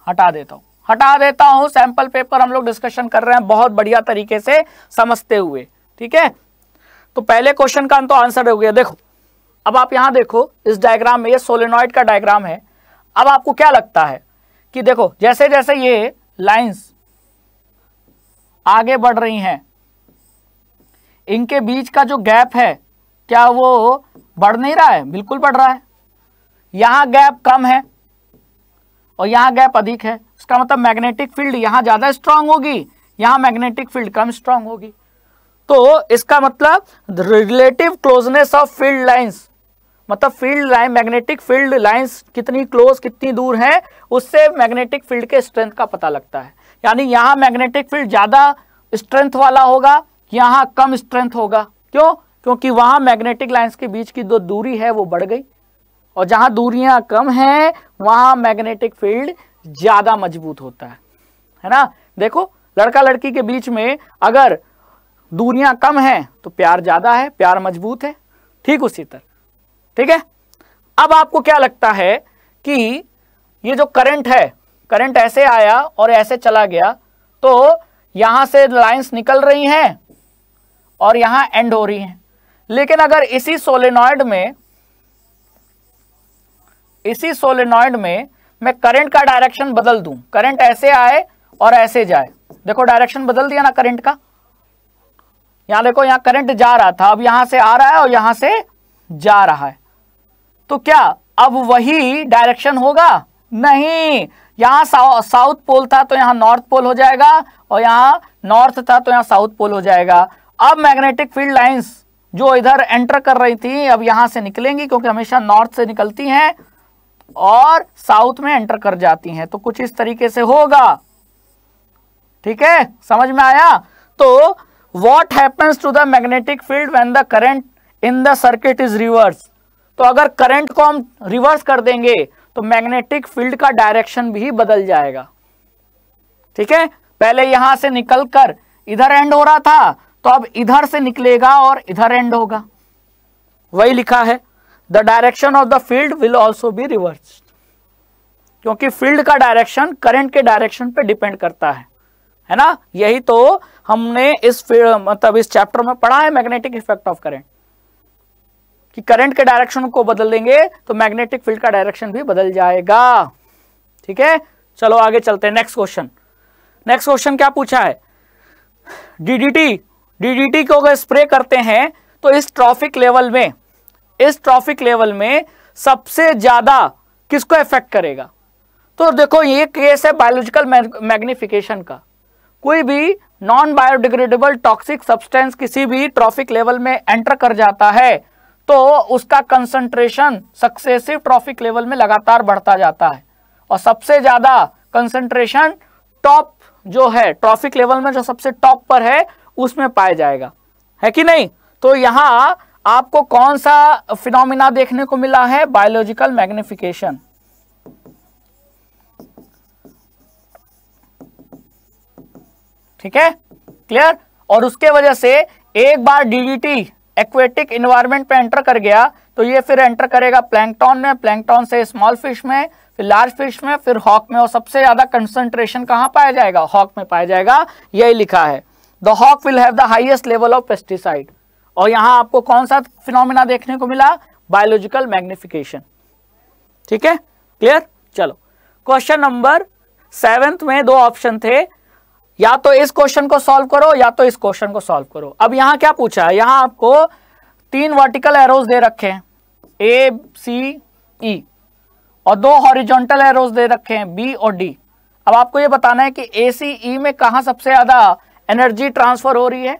हटा देता हूं हटा देता हूं सैंपल पेपर हम लोग डिस्कशन कर रहे हैं बहुत बढ़िया तरीके से समझते हुए ठीक है तो पहले क्वेश्चन का तो आंसर हो गया देखो अब आप यहां देखो इस डायग्राम में ये सोलेनॉइड का डायग्राम है अब आपको क्या लगता है कि देखो जैसे जैसे ये लाइंस आगे बढ़ रही हैं इनके बीच का जो गैप है क्या वो बढ़ नहीं रहा है बिल्कुल बढ़ रहा है यहां गैप कम है और यहां गैप अधिक है इसका मतलब मैग्नेटिक फील्ड यहां ज्यादा स्ट्रांग होगी यहां मैग्नेटिक फील्ड कम स्ट्रांग होगी तो इसका मतलब relative closeness of field lines मतलब field line magnetic field lines कितनी क्लोज कितनी दूर है उससे मैग्नेटिक फील्ड के स्ट्रेंथ का पता लगता है यानी यहां मैग्नेटिक फील्ड ज़्यादा स्ट्रेंथ वाला होगा यहां कम स्ट्रेंथ होगा क्यों क्योंकि वहां मैग्नेटिक लाइंस के बीच की जो दूरी है वो बढ़ गई और जहां दूरियां कम हैं वहां मैग्नेटिक फील्ड ज्यादा मजबूत होता है है ना देखो लड़का लड़की के बीच में अगर दूरियां कम हैं तो प्यार ज्यादा है प्यार मजबूत है ठीक उसी तरह ठीक है अब आपको क्या लगता है कि ये जो करंट है करंट ऐसे आया और ऐसे चला गया तो यहां से लाइंस निकल रही हैं और यहां एंड हो रही हैं लेकिन अगर इसी सोलेनॉइड में इसी सोलेनॉइड में मैं करंट का डायरेक्शन बदल दूं करंट ऐसे आए और ऐसे जाए देखो डायरेक्शन बदल दिया ना करंट का यहां देखो यहां करंट जा रहा था अब यहां से आ रहा है और यहां से जा रहा है तो क्या अब वही डायरेक्शन होगा नहीं यहां साउथ साउथ पोल था तो यहां नॉर्थ पोल हो जाएगा और यहां नॉर्थ था तो यहां साउथ पोल हो जाएगा अब मैग्नेटिक फील्ड लाइंस जो इधर एंटर कर रही थी अब यहां से निकलेंगी क्योंकि हमेशा नॉर्थ से निकलती हैं और साउथ में एंटर कर जाती हैं तो कुछ इस तरीके से होगा ठीक है समझ में आया तो what happens to the magnetic field when the current in the circuit is reverse तो अगर करंट को हम रिवर्स कर देंगे तो मैग्नेटिक फील्ड का डायरेक्शन भी बदल जाएगा ठीक है पहले यहां से निकलकर इधर एंड हो रहा था तो अब इधर से निकलेगा और इधर एंड होगा वही लिखा है the direction of the field will also be reverse क्योंकि फील्ड का डायरेक्शन करंट के डायरेक्शन पे डिपेंड करता है है ना यही तो हमने इस मतलब इस चैप्टर में पढ़ा है मैग्नेटिक इफेक्ट ऑफ करंट कि करंट के डायरेक्शन को बदल देंगे तो मैग्नेटिक फील्ड का डायरेक्शन भी बदल जाएगा ठीक है चलो आगे चलते हैं नेक्स्ट क्वेश्चन नेक्स्ट क्वेश्चन क्या पूछा है डीडीटी डीडीटी को अगर स्प्रे करते हैं तो इस ट्रॉफिक लेवल में इस ट्रॉफिक लेवल में सबसे ज्यादा किसको इफेक्ट करेगा तो देखो ये केस है बायोलॉजिकल मैग्निफिकेशन का कोई भी नॉन बायोडिग्रेडेबल टॉक्सिक सब्सटेंस किसी भी ट्रॉफिक लेवल में एंटर कर जाता है तो उसका कंसंट्रेशन सक्सेसिव ट्रॉफिक लेवल में लगातार बढ़ता जाता है और सबसे ज़्यादा कंसंट्रेशन टॉप जो है ट्रॉफिक लेवल में जो सबसे टॉप पर है उसमें पाया जाएगा है कि नहीं तो यहां आपको कौन सा फिनोमिना देखने को मिला है बायोलॉजिकल मैग्निफिकेशन ठीक है क्लियर और उसके वजह से एक बार डीडीटी एक्वेटिक इन्वायरमेंट पे एंटर कर गया तो ये फिर एंटर करेगा प्लैंकटॉन में प्लैंकटॉन से स्मॉल फिश में फिर लार्ज फिश में फिर हॉक में और सबसे ज्यादा कंसंट्रेशन कहां पाया जाएगा हॉक में पाया जाएगा यही लिखा है the hawk will have the highest level of pesticide और यहां आपको कौन सा फिनोमिना देखने को मिला बायोलॉजिकल मैग्निफिकेशन ठीक है क्लियर चलो क्वेश्चन नंबर सेवेंथ में दो ऑप्शन थे या तो इस क्वेश्चन को सॉल्व करो या तो इस क्वेश्चन को सॉल्व करो अब यहां क्या पूछा है यहां आपको तीन वर्टिकल एरोज दे रखे हैं ए सी ई और दो हॉरिजॉन्टल एरोज दे रखे हैं बी और डी अब आपको यह बताना है कि ए सी ई में कहा सबसे ज़्यादा एनर्जी ट्रांसफर हो रही है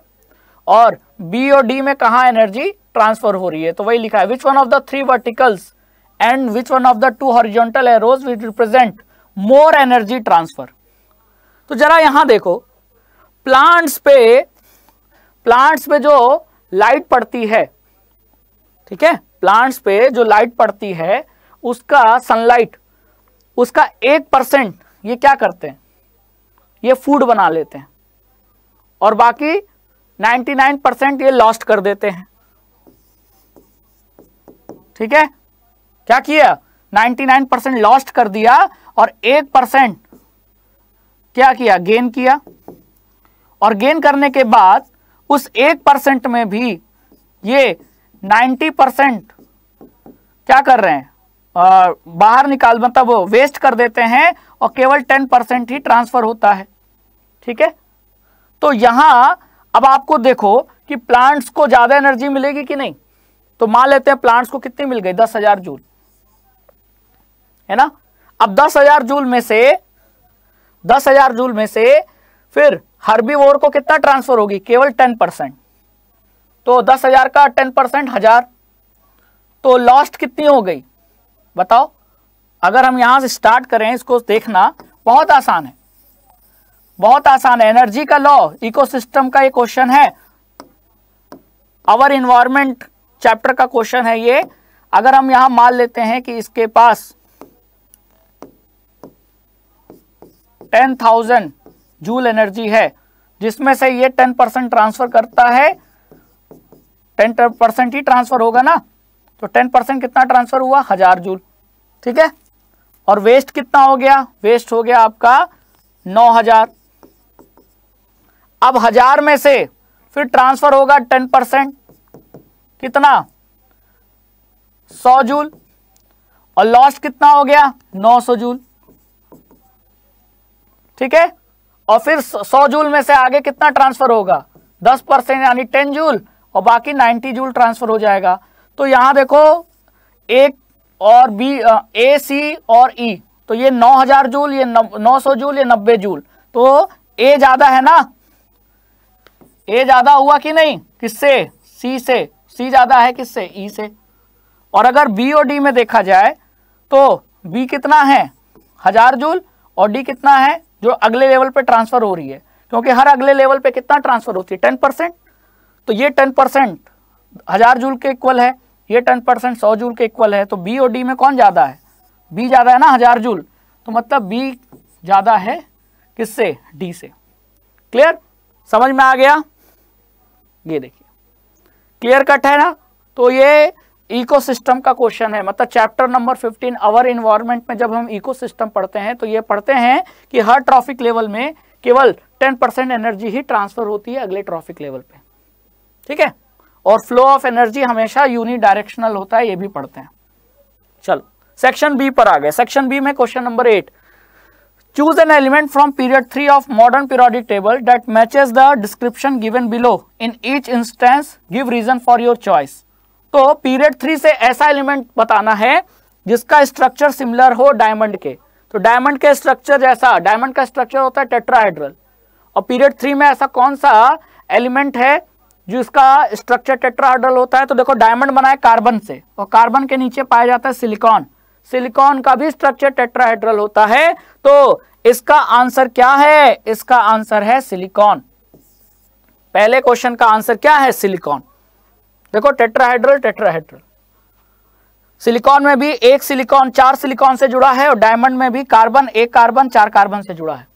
और बी और डी में कहा एनर्जी ट्रांसफर हो रही है तो वही लिखा है which one of the three verticals and which one of the two horizontal arrows which represent more energy transfer तो जरा यहां देखो प्लांट्स पे प्लांट्स पे जो लाइट पड़ती है ठीक है प्लांट्स पे जो लाइट पड़ती है उसका सनलाइट उसका एक परसेंट ये क्या करते हैं ये फूड बना लेते हैं और बाकी 99 परसेंट ये लॉस्ट कर देते हैं ठीक है क्या किया 99 परसेंट लॉस्ट कर दिया और एक परसेंट क्या किया गेन किया और गेन करने के बाद उस एक परसेंट में भी ये 90 परसेंट क्या कर रहे हैं आ, बाहर निकाल मतलब वेस्ट कर देते हैं और केवल 10 परसेंट ही ट्रांसफर होता है ठीक है तो यहां अब आपको देखो कि प्लांट्स को ज़्यादा एनर्जी मिलेगी कि नहीं तो मान लेते हैं प्लांट्स को कितनी मिल गई दस हजार जूल है ना अब दस हजार जूल में से दस हजार जूल में से फिर वोर को कितना ट्रांसफर होगी केवल टेन परसेंट तो दस हजार का टेन परसेंट हजार तो लॉस्ट कितनी हो गई बताओ अगर हम यहां से स्टार्ट करें इसको देखना बहुत आसान है बहुत आसान है एनर्जी का लॉ इकोसिस्टम का ये क्वेश्चन है अवर इन्वायरमेंट चैप्टर का क्वेश्चन है ये अगर हम यहां मान लेते हैं कि इसके पास टेन थाउजेंड जूल एनर्जी है जिसमें से ये टेन परसेंट ट्रांसफर करता है टेन परसेंट ही ट्रांसफर होगा ना तो टेन परसेंट कितना ट्रांसफर हुआ हजार जूल ठीक है और वेस्ट कितना हो गया वेस्ट हो गया आपका नौ हजार अब हजार में से फिर ट्रांसफर होगा टेन परसेंट कितना सौ जूल और लॉस्ट कितना हो गया नौ सौ जूल ठीक है और फिर सौ जूल में से आगे कितना ट्रांसफर होगा दस परसेंट यानी टेन जूल और बाकी नाइन्टी जूल ट्रांसफर हो जाएगा तो यहां देखो एक और बी ए सी और ई e, तो ये नौ हजार जूल ये नौ सौ जूल ये नब्बे जूल तो ए ज्यादा है ना ए ज्यादा हुआ कि नहीं किससे सी से सी ज्यादा है किससे ई e से और अगर बी और डी में देखा जाए तो बी कितना है हजार जूल और डी कितना है जो अगले लेवल पे ट्रांसफर हो रही है क्योंकि हर अगले लेवल पे कितना ट्रांसफर होती है टेन परसेंट तो ये टेन परसेंट हजार जूल के इक्वल है ये टेन परसेंट सौ जूल के इक्वल है तो बी और डी में कौन ज़्यादा है बी ज़्यादा है ना हजार जूल तो मतलब बी ज़्यादा है किससे डी से क्लियर समझ में आ गया ये देखिए क्लियर कट है ना तो ये इकोसिस्टम का क्वेश्चन है मतलब चैप्टर नंबर 15 अवर इन्वायरमेंट में जब हम इकोसिस्टम पढ़ते हैं तो ये पढ़ते हैं कि हर ट्रॉफिक लेवल में केवल 10 परसेंट एनर्जी ही ट्रांसफर होती है अगले ट्रॉफिक लेवल पे ठीक है और फ्लो ऑफ एनर्जी हमेशा यूनिडायरेक्शनल डायरेक्शनल होता है ये भी पढ़ते हैं चलो सेक्शन बी पर आ गए सेक्शन बी में question number eight choose an element from period three of modern periodic table that matches the description given below in each instance give reason for your choice तो period three से ऐसा element बताना है जिसका structure similar हो diamond के तो diamond के स्ट्रक्चर जैसा डायमंड का स्ट्रक्चर होता है टेट्राहाइड्रल और पीरियड थ्री में ऐसा कौन सा एलिमेंट है जिसका स्ट्रक्चर टेट्राहाइड्रल होता है तो देखो डायमंड बनाए कार्बन से और कार्बन के नीचे पाया जाता है सिलिकॉन सिलिकॉन का भी स्ट्रक्चर टेट्राहेड्रल होता है तो इसका आंसर क्या है इसका आंसर है सिलिकॉन पहले क्वेश्चन का आंसर क्या है सिलिकॉन देखो टेट्राहेड्रल टेट्राहेड्रल सिलिकॉन में भी एक सिलिकॉन चार सिलिकॉन से जुड़ा है और डायमंड में भी कार्बन एक कार्बन चार कार्बन से जुड़ा है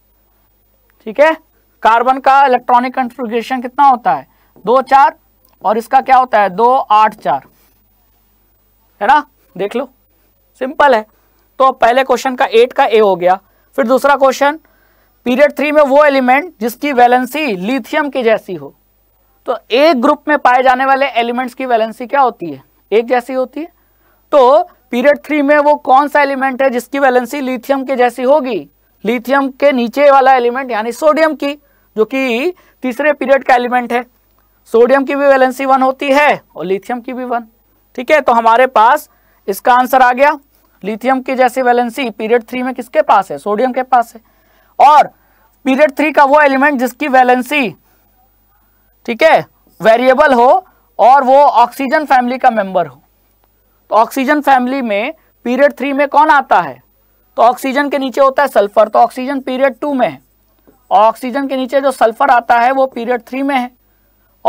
ठीक है कार्बन का इलेक्ट्रॉनिक कंट्रीब्यूशन कितना होता है दो चार और इसका क्या होता है दो आठ चार है ना देख लो सिंपल है तो पहले क्वेश्चन का एट का ए हो गया फिर दूसरा क्वेश्चन पीरियड थ्री में वो एलिमेंट जिसकी वैलेंसी लिथियम की जैसी हो तो एक ग्रुप में पाए जाने वाले एलिमेंट्स की वैलेंसी क्या होती है एक जैसी होती है तो पीरियड थ्री में वो कौन सा एलिमेंट है जिसकी वैलेंसी लिथियम के जैसी होगी लिथियम के नीचे वाला एलिमेंट यानी सोडियम की जो कि तीसरे पीरियड का एलिमेंट है सोडियम की भी वैलेंसी वन होती है और लिथियम की भी वन ठीक है तो हमारे पास इसका आंसर आ गया लिथियम की जैसी वैलेंसी पीरियड थ्री में किसके पास है सोडियम के पास है और पीरियड थ्री का वो एलिमेंट जिसकी वैलेंसी ठीक है वेरिएबल हो और वो ऑक्सीजन फैमिली का मेंबर हो तो ऑक्सीजन फैमिली में पीरियड थ्री में कौन आता है तो ऑक्सीजन के नीचे होता है सल्फर तो ऑक्सीजन पीरियड टू में है ऑक्सीजन के नीचे जो सल्फर आता है वो पीरियड थ्री में है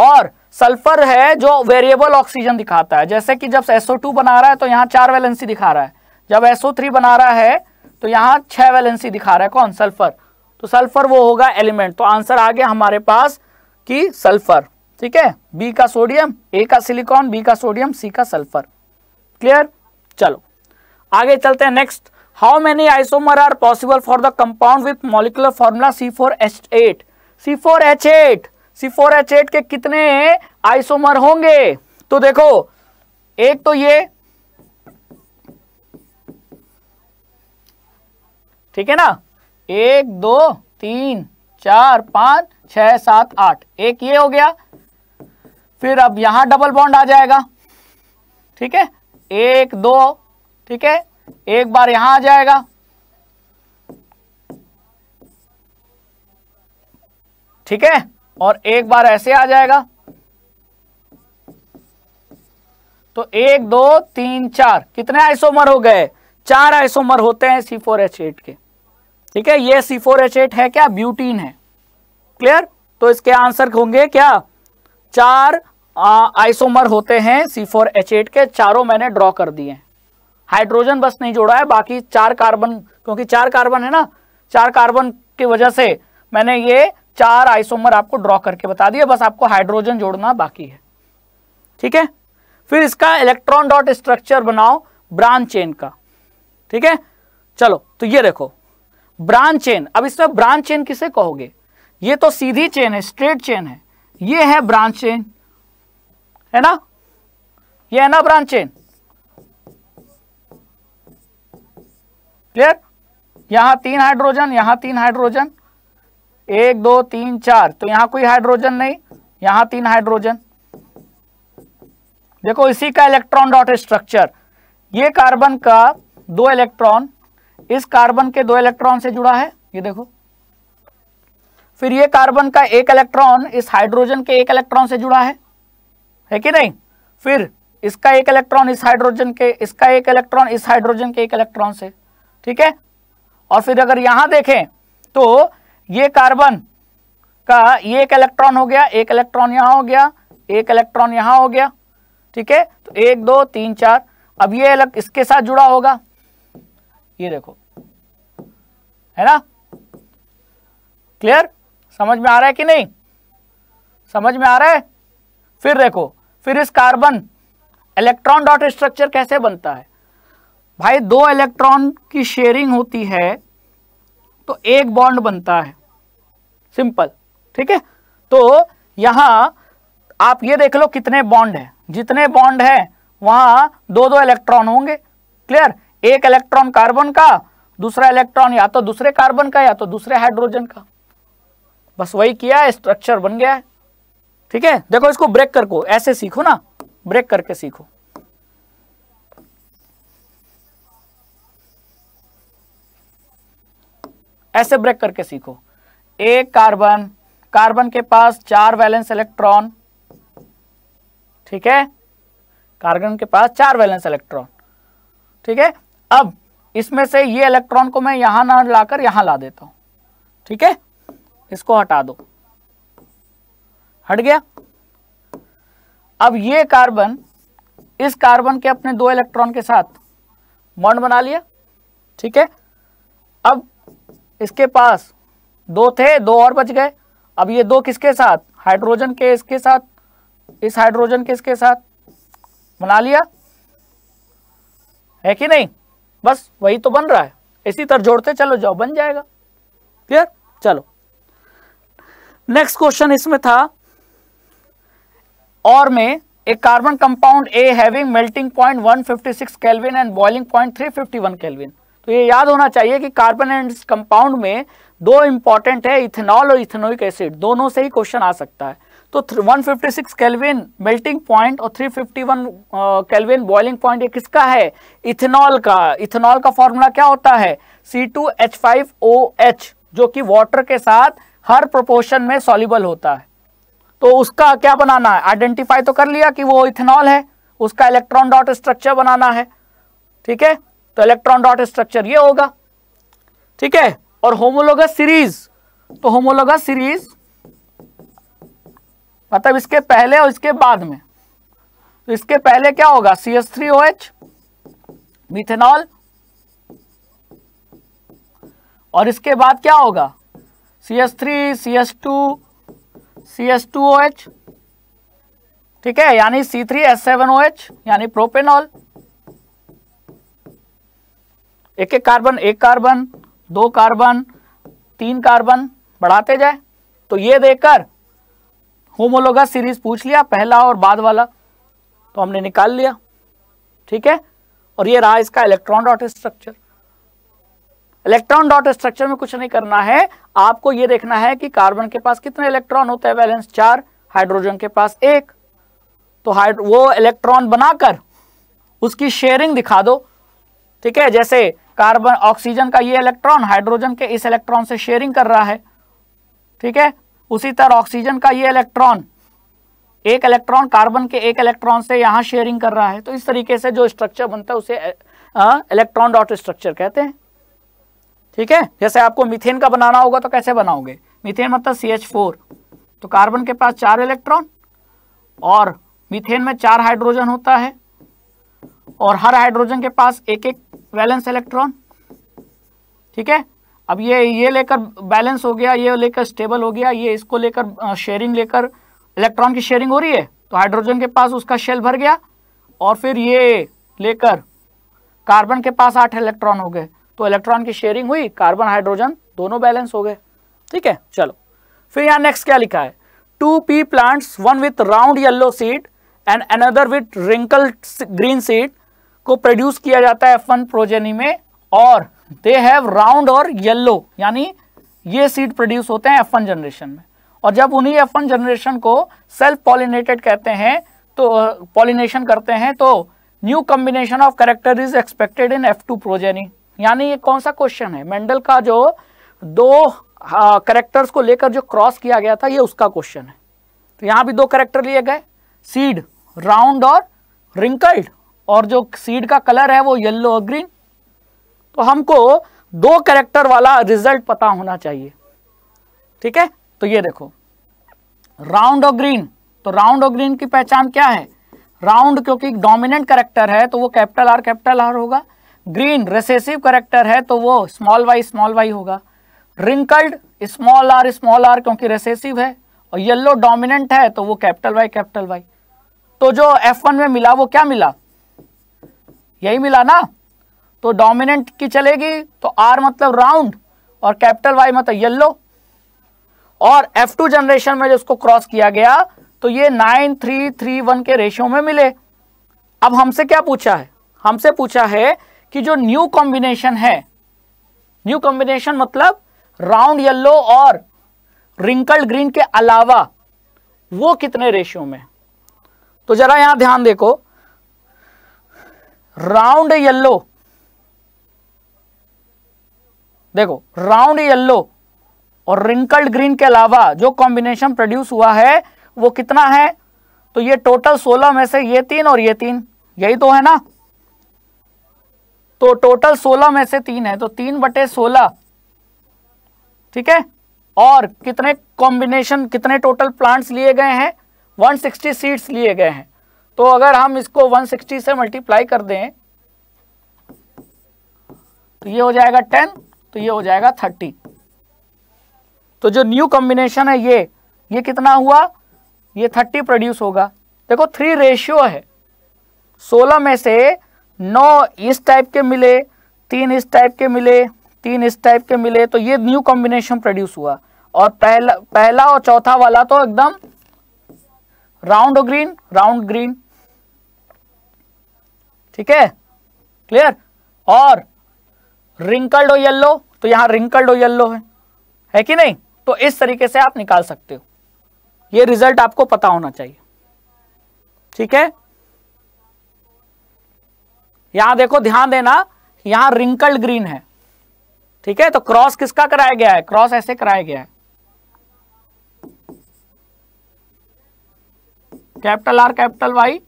और सल्फर है जो वेरिएबल ऑक्सीजन दिखाता है जैसे कि जब एसओ टू बना रहा है तो यहाँ चार वैलेंसी दिखा रहा है जब SO3 बना रहा है तो यहां छह वैलेंसी दिखा रहा है कौन सल्फर तो सल्फर वो होगा एलिमेंट तो आंसर आ गया हमारे पास कि सल्फर ठीक है बी का सोडियम ए का सिलिकॉन बी का सोडियम सी का सल्फर क्लियर चलो आगे चलते हैं next how many isomer are possible for the compound with molecular formula C four H eight C four H eight C four H eight के कितने isomer होंगे तो देखो एक तो ये ठीक है ना एक दो तीन चार पांच छह सात आठ एक ये हो गया फिर अब यहां डबल बॉन्ड आ जाएगा ठीक है एक दो ठीक है एक बार यहां आ जाएगा ठीक है और एक बार ऐसे आ जाएगा तो एक दो तीन चार कितने आइसोमर हो गए चार आइसोमर होते हैं सी फोर एच एट के ठीक है ये सी फोर एच एट है क्या ब्यूटीन है क्लियर तो इसके आंसर होंगे क्या चार आइसोमर होते हैं सी फोर एच एट के चारों मैंने ड्रॉ कर दिए हाइड्रोजन बस नहीं जोड़ा है बाकी चार कार्बन क्योंकि चार कार्बन है ना चार कार्बन की वजह से मैंने ये चार आइसोमर आपको ड्रॉ करके बता दिया बस आपको हाइड्रोजन जोड़ना बाकी है ठीक है फिर इसका इलेक्ट्रॉन डॉट स्ट्रक्चर बनाओ ब्रांच चेन का ठीक है चलो तो ये देखो ब्रांच चेन अब इसमें ब्रांच चेन किसे कहोगे ये तो सीधी चेन है स्ट्रेट चेन है ये है ब्रांच चेन है ना ये है ना ब्रांच चेन क्लियर यहां तीन हाइड्रोजन यहां तीन हाइड्रोजन एक दो तीन चार तो यहां कोई हाइड्रोजन नहीं यहां तीन हाइड्रोजन देखो इसी का इलेक्ट्रॉन डॉट स्ट्रक्चर ये कार्बन का दो इलेक्ट्रॉन इस कार्बन के दो इलेक्ट्रॉन से जुड़ा है ये देखो फिर ये कार्बन का एक इलेक्ट्रॉन इस हाइड्रोजन के एक इलेक्ट्रॉन से जुड़ा है है कि नहीं फिर इसका एक इलेक्ट्रॉन इस हाइड्रोजन के इसका एक इलेक्ट्रॉन इस हाइड्रोजन के एक इलेक्ट्रॉन से ठीक है और फिर अगर यहां देखें तो ये कार्बन का ये एक इलेक्ट्रॉन हो गया एक इलेक्ट्रॉन यहां हो गया एक इलेक्ट्रॉन यहां हो गया ठीक है तो एक दो तीन चार अब ये इसके साथ जुड़ा होगा ये देखो है ना क्लियर समझ में आ रहा है कि नहीं समझ में आ रहा है फिर देखो फिर इस कार्बन इलेक्ट्रॉन डॉट स्ट्रक्चर कैसे बनता है भाई दो इलेक्ट्रॉन की शेयरिंग होती है तो एक बॉन्ड बनता है सिंपल ठीक है तो यहां आप ये देख लो कितने बॉन्ड है जितने बॉन्ड है वहां दो दो इलेक्ट्रॉन होंगे क्लियर एक इलेक्ट्रॉन कार्बन का दूसरा इलेक्ट्रॉन या तो दूसरे कार्बन का या तो दूसरे हाइड्रोजन का बस वही किया स्ट्रक्चर बन गया है ठीक है देखो इसको ब्रेक करको ऐसे सीखो ना ब्रेक करके सीखो ऐसे ब्रेक करके सीखो एक कार्बन कार्बन के पास चार वैलेंस इलेक्ट्रॉन ठीक है कार्बन के पास चार वैलेंस इलेक्ट्रॉन ठीक है अब इसमें से ये इलेक्ट्रॉन को मैं यहां ना लाकर यहां ला देता हूं ठीक है इसको हटा दो हट गया अब ये कार्बन इस कार्बन के अपने दो इलेक्ट्रॉन के साथ बॉन्ड बना लिया ठीक है अब इसके पास दो थे दो और बच गए अब ये दो किसके साथ हाइड्रोजन के इसके साथ इस हाइड्रोजन के इसके साथ बना लिया है कि नहीं बस वही तो बन रहा है इसी तरह जोड़ते चलो जाओ बन जाएगा क्लियर चलो नेक्स्ट क्वेश्चन इसमें था और में एक carbon compound A having melting point 156 kelvin and boiling point 351 kelvin तो ये याद होना चाहिए कि कार्बन एंड कंपाउंड में दो इंपॉर्टेंट है इथेनॉल और इथेनोइक एसिड दोनों से ही क्वेश्चन आ सकता है तो 156 केल्विन मेल्टिंग पॉइंट और 351 केल्विन बॉइलिंग पॉइंट ये किसका है इथेनॉल का इथेनॉल का फॉर्मूला क्या होता है C2H5OH जो कि वाटर के साथ हर प्रोपोर्शन में सॉल्यूबल होता है तो उसका क्या बनाना है आइडेंटिफाई तो कर लिया कि वो इथेनॉल है उसका इलेक्ट्रॉन डॉट स्ट्रक्चर बनाना है ठीक है तो इलेक्ट्रॉन डॉट स्ट्रक्चर ये होगा ठीक है और होमोलोगस सीरीज तो होमोलोगस सीरीज मतलब इसके पहले और इसके बाद में तो इसके पहले क्या होगा C S three O H methanol और इसके बाद क्या होगा C S three C S two C S two O H ठीक है यानी C three S seven O H यानी प्रोपेनॉल एक एक कार्बन एक कार्बन दो कार्बन तीन कार्बन बढ़ाते जाए तो ये देखकर होमोलोगा सीरीज पूछ लिया पहला और बाद वाला तो हमने निकाल लिया ठीक है और ये रहा इसका electron dot structure electron dot structure में कुछ नहीं करना है आपको ये देखना है कि कार्बन के पास कितने इलेक्ट्रॉन होते हैं बैलेंस चार हाइड्रोजन के पास एक तो हाइड्रो वो इलेक्ट्रॉन बनाकर उसकी शेयरिंग दिखा दो ठीक है जैसे कार्बन ऑक्सीजन का ये इलेक्ट्रॉन हाइड्रोजन के इस इलेक्ट्रॉन से शेयरिंग कर रहा है ठीक है उसी तरह ऑक्सीजन का ये इलेक्ट्रॉन एक इलेक्ट्रॉन कार्बन के एक इलेक्ट्रॉन से यहाँ शेयरिंग कर रहा है तो इस तरीके से जो स्ट्रक्चर बनता है उसे इलेक्ट्रॉन डॉट स्ट्रक्चर कहते हैं ठीक है जैसे आपको मिथेन का बनाना होगा तो कैसे बनाओगे मिथेन मतलब सी एच फोर तो कार्बन के पास चार इलेक्ट्रॉन और मिथेन में चार हाइड्रोजन होता है और हर हाइड्रोजन के पास एक एक वैलेंस इलेक्ट्रॉन ठीक है अब ये ये लेकर बैलेंस हो गया ये लेकर स्टेबल हो गया ये इसको लेकर शेयरिंग लेकर इलेक्ट्रॉन की शेयरिंग हो रही है तो हाइड्रोजन के पास उसका शेल भर गया और फिर ये लेकर कार्बन के पास आठ इलेक्ट्रॉन हो गए तो इलेक्ट्रॉन की शेयरिंग हुई कार्बन हाइड्रोजन दोनों बैलेंस हो गए ठीक है चलो फिर यहाँ नेक्स्ट क्या लिखा है two pea plants one with round yellow seed and another with wrinkle green seed को प्रोड्यूस किया जाता है एफ वन प्रोजेनी में और दे हैव राउंड और येल्लो यानी ये सीड प्रोड्यूस होते हैं एफ जनरेशन में और जब उन्हीं एफ जनरेशन को सेल्फ पॉलिनेटेड कहते हैं तो पॉलिनेशन करते हैं तो new combination of character is expected in F two progeny यानी ये कौन सा क्वेश्चन है मेंडल का जो दो करेक्टर्स को लेकर जो क्रॉस किया गया था ये उसका क्वेश्चन है तो यहाँ भी दो करेक्टर लिए गए सीड राउंड और रिंकल्ड और जो सीड का कलर है वो येल्लो और ग्रीन तो हमको दो करेक्टर वाला रिजल्ट पता होना चाहिए ठीक है तो ये देखो राउंड और ग्रीन तो राउंड और ग्रीन की पहचान क्या है राउंड क्योंकि डोमिनेंट करेक्टर है तो वो कैपिटल आर कैपिटल आर होगा ग्रीन रेसेसिव करेक्टर है तो वो स्मॉल वाई स्मॉल वाई होगा wrinkled small R small R क्योंकि रेसेसिव है और येल्लो डोमिनेंट है तो वो कैपिटल वाई कैपिटल वाई तो जो वन में मिला वो क्या मिला यही मिला ना तो डोमिनेंट की चलेगी तो आर मतलब राउंड और कैपिटल वाई मतलब येल्लो और एफ टू जनरेशन में जिसको क्रॉस किया गया तो ये नाइन थ्री थ्री वन के रेशियो में मिले अब हमसे क्या पूछा है हमसे पूछा है कि जो न्यू कॉम्बिनेशन है न्यू कॉम्बिनेशन मतलब राउंड येल्लो और रिंकल्ड ग्रीन के अलावा वो कितने रेशियो में तो जरा यहां ध्यान देखो राउंड येल्लो देखो राउंड येल्लो और रिंकल्ड ग्रीन के अलावा जो कॉम्बिनेशन प्रोड्यूस हुआ है वो कितना है तो ये टोटल सोलह में से ये तीन और ये तीन यही तो है ना तो टोटल सोलह में से तीन है तो तीन बटे सोलह ठीक है और कितने कॉम्बिनेशन कितने टोटल प्लांट्स लिए गए हैं 160 सीड्स लिए गए हैं तो अगर हम इसको 160 से मल्टीप्लाई कर दें तो ये हो जाएगा टेन तो ये हो जाएगा थर्टी तो जो न्यू कॉम्बिनेशन है ये ये कितना हुआ ये थर्टी प्रोड्यूस होगा देखो थ्री रेशियो है सोलह में से नौ इस टाइप के मिले तीन इस टाइप के मिले तीन इस टाइप के मिले तो ये न्यू कॉम्बिनेशन प्रोड्यूस हुआ और पहला पहला और चौथा वाला तो एकदम राउंड ग्रीन राउंड ग्रीन ठीक है क्लियर और रिंकल्ड हो येल्लो तो यहां रिंकल्ड हो येल्लो है है कि नहीं तो इस तरीके से आप निकाल सकते हो ये रिजल्ट आपको पता होना चाहिए ठीक है यहां देखो ध्यान देना यहां रिंकल्ड ग्रीन है ठीक है तो क्रॉस किसका कराया गया है क्रॉस ऐसे कराया गया है capital R capital Y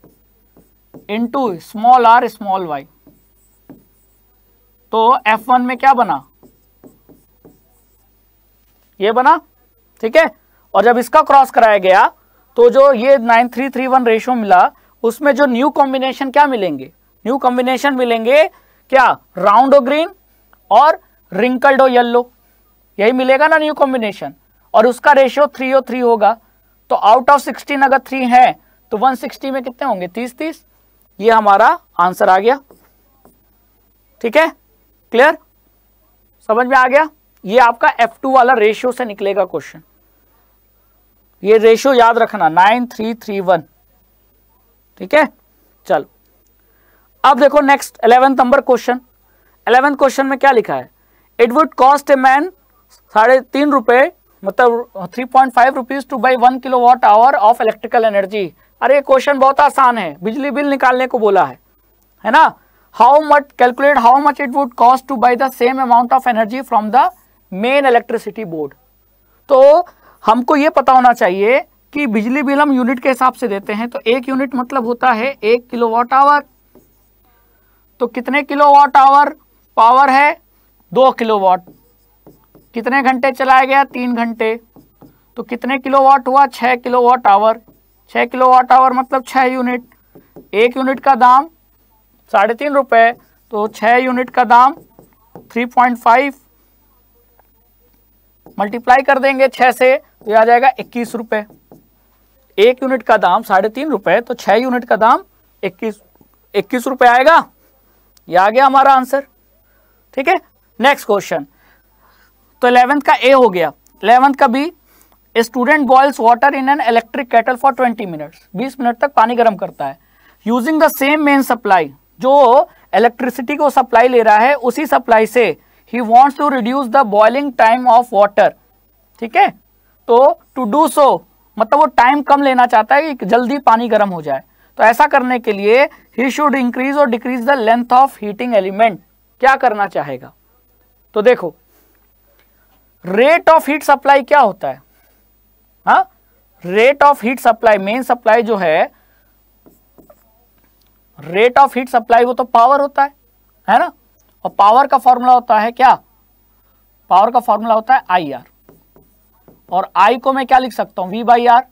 into small R small Y तो एफ वन में क्या बना ये बना ठीक है और जब इसका क्रॉस कराया गया तो जो ये nine three three one ratio मिला उसमें जो न्यू कॉम्बिनेशन क्या मिलेंगे न्यू कॉम्बिनेशन मिलेंगे क्या राउंड ग्रीन और रिंकल्ड ओ येल्लो यही मिलेगा ना न्यू कॉम्बिनेशन और उसका रेशियो थ्री ओ थ्री होगा तो आउट ऑफ सिक्सटीन अगर थ्री है तो वन सिक्सटी में कितने होंगे तीस तीस ये हमारा आंसर आ गया ठीक है क्लियर समझ में आ गया ये आपका एफ टू वाला रेशियो से निकलेगा क्वेश्चन ये रेशियो याद रखना नाइन थ्री थ्री वन ठीक है चलो अब देखो next eleventh number question eleventh question में क्या लिखा है it would cost a man साढ़े तीन रुपए मतलब three point five rupees to buy one kilowatt hour of electrical energy अरे क्वेश्चन बहुत आसान है बिजली बिल निकालने को बोला है है ना how much calculate how much it would cost to buy the same amount of energy from the main electricity board तो हमको ये पता होना चाहिए कि बिजली बिल हम यूनिट के हिसाब से देते हैं तो एक यूनिट मतलब होता है एक किलो वॉट आवर तो कितने किलो वॉट आवर पावर है दो किलो वॉट कितने घंटे चलाया गया तीन घंटे तो कितने किलो वॉट हुआ छः वॉट आवर छः वॉट आवर मतलब छः यूनिट एक यूनिट का दाम साढ़े तीन रुपये तो छः यूनिट का दाम थ्री पॉइंट फाइव मल्टीप्लाई कर देंगे छः से तो ये आ जाएगा इक्कीस रुपये एक यूनिट का दाम साढ़े तीन रुपये तो छः यूनिट का दाम इक्कीस इक्कीस रुपये आएगा ये आ गया हमारा आंसर ठीक है नेक्स्ट क्वेश्चन तो इलेवेंथ का ए हो गया इलेवेंथ का B student boils water in an electric kettle for twenty minutes बीस मिनट तक पानी गर्म करता है using the same main supply जो इलेक्ट्रिसिटी को सप्लाई ले रहा है उसी सप्लाई से ही wants to reduce the boiling time of water ठीक है तो टू डू सो मतलब वो टाइम कम लेना चाहता है कि जल्दी पानी गर्म हो जाए तो ऐसा करने के लिए ही शुड इंक्रीज और decrease the length of heating element क्या करना चाहेगा तो देखो रेट ऑफ हीट सप्लाई क्या होता है rate of heat supply main supply जो है रेट ऑफ हीट सप्लाई वो तो पावर होता है है ना और पावर का फॉर्मूला होता है क्या पावर का फॉर्मूला होता है आई आर और आई को मैं क्या लिख सकता हूं वी बाई आर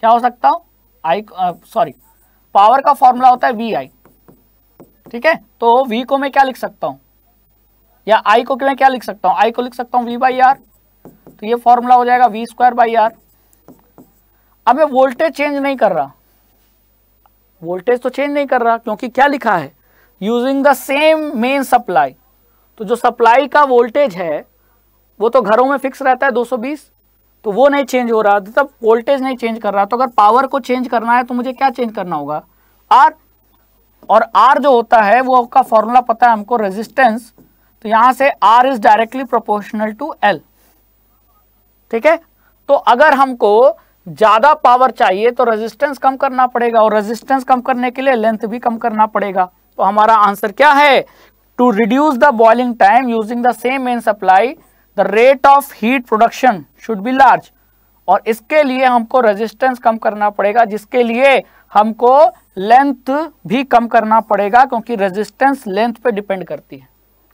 क्या हो सकता हूं आई सॉरी पावर का फॉर्मूला होता है वी आई ठीक है तो वी को मैं क्या लिख सकता हूं या आई को मैं क्या लिख सकता हूं आई को लिख सकता हूं वी बाई आर तो ये फॉर्मूला हो जाएगा वी स्क्वायर बाई आर अब मैं वोल्टेज चेंज नहीं कर रहा वोल्टेज तो चेंज नहीं कर रहा क्योंकि क्या लिखा है using the same main supply तो जो सप्लाई का वोल्टेज है वो तो घरों में फिक्स रहता है 220 तो वो नहीं चेंज हो रहा तब तो वोल्टेज नहीं चेंज कर रहा तो अगर पावर को चेंज करना है तो मुझे क्या चेंज करना होगा आर और आर जो होता है वो आपका फॉर्मूला पता है हमको रेजिस्टेंस तो यहां से R is directly proportional to L ठीक है तो अगर हमको ज़्यादा पावर चाहिए तो रेजिस्टेंस कम करना पड़ेगा और रेजिस्टेंस कम करने के लिए लेंथ भी कम करना पड़ेगा तो हमारा आंसर क्या है to reduce the boiling time using the same main supply the rate of heat production should be large और इसके लिए हमको रेजिस्टेंस कम करना पड़ेगा जिसके लिए हमको लेंथ भी कम करना पड़ेगा क्योंकि रेजिस्टेंस लेंथ पे डिपेंड करती है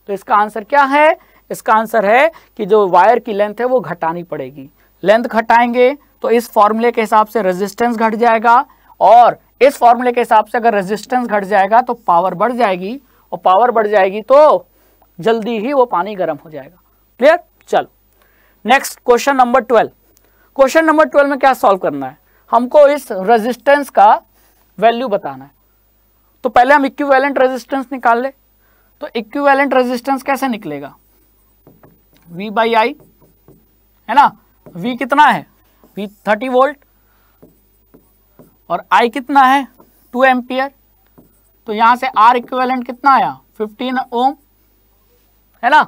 तो इसका आंसर क्या है इसका आंसर है कि जो वायर की लेंथ है वो घटानी पड़ेगी लेंथ घटाएंगे तो इस फॉर्मूले के हिसाब से रेजिस्टेंस घट जाएगा और इस फॉर्मूले के हिसाब से अगर रेजिस्टेंस घट जाएगा तो पावर बढ़ जाएगी और पावर बढ़ जाएगी तो जल्दी ही वो पानी गर्म हो जाएगा क्लियर चलो next question number twelve question number twelve में क्या सॉल्व करना है हमको इस रेजिस्टेंस का वैल्यू बताना है तो पहले हम इक्विवेलेंट रेजिस्टेंस निकाल ले तो इक्विवेलेंट रेजिस्टेंस कैसे निकलेगा V बाई आई है ना V कितना है पी थर्टी वोल्ट और आई कितना है टू एम्पियर तो यहां से आर इक्वेलेंट कितना आया फिफ्टीन ओम है ना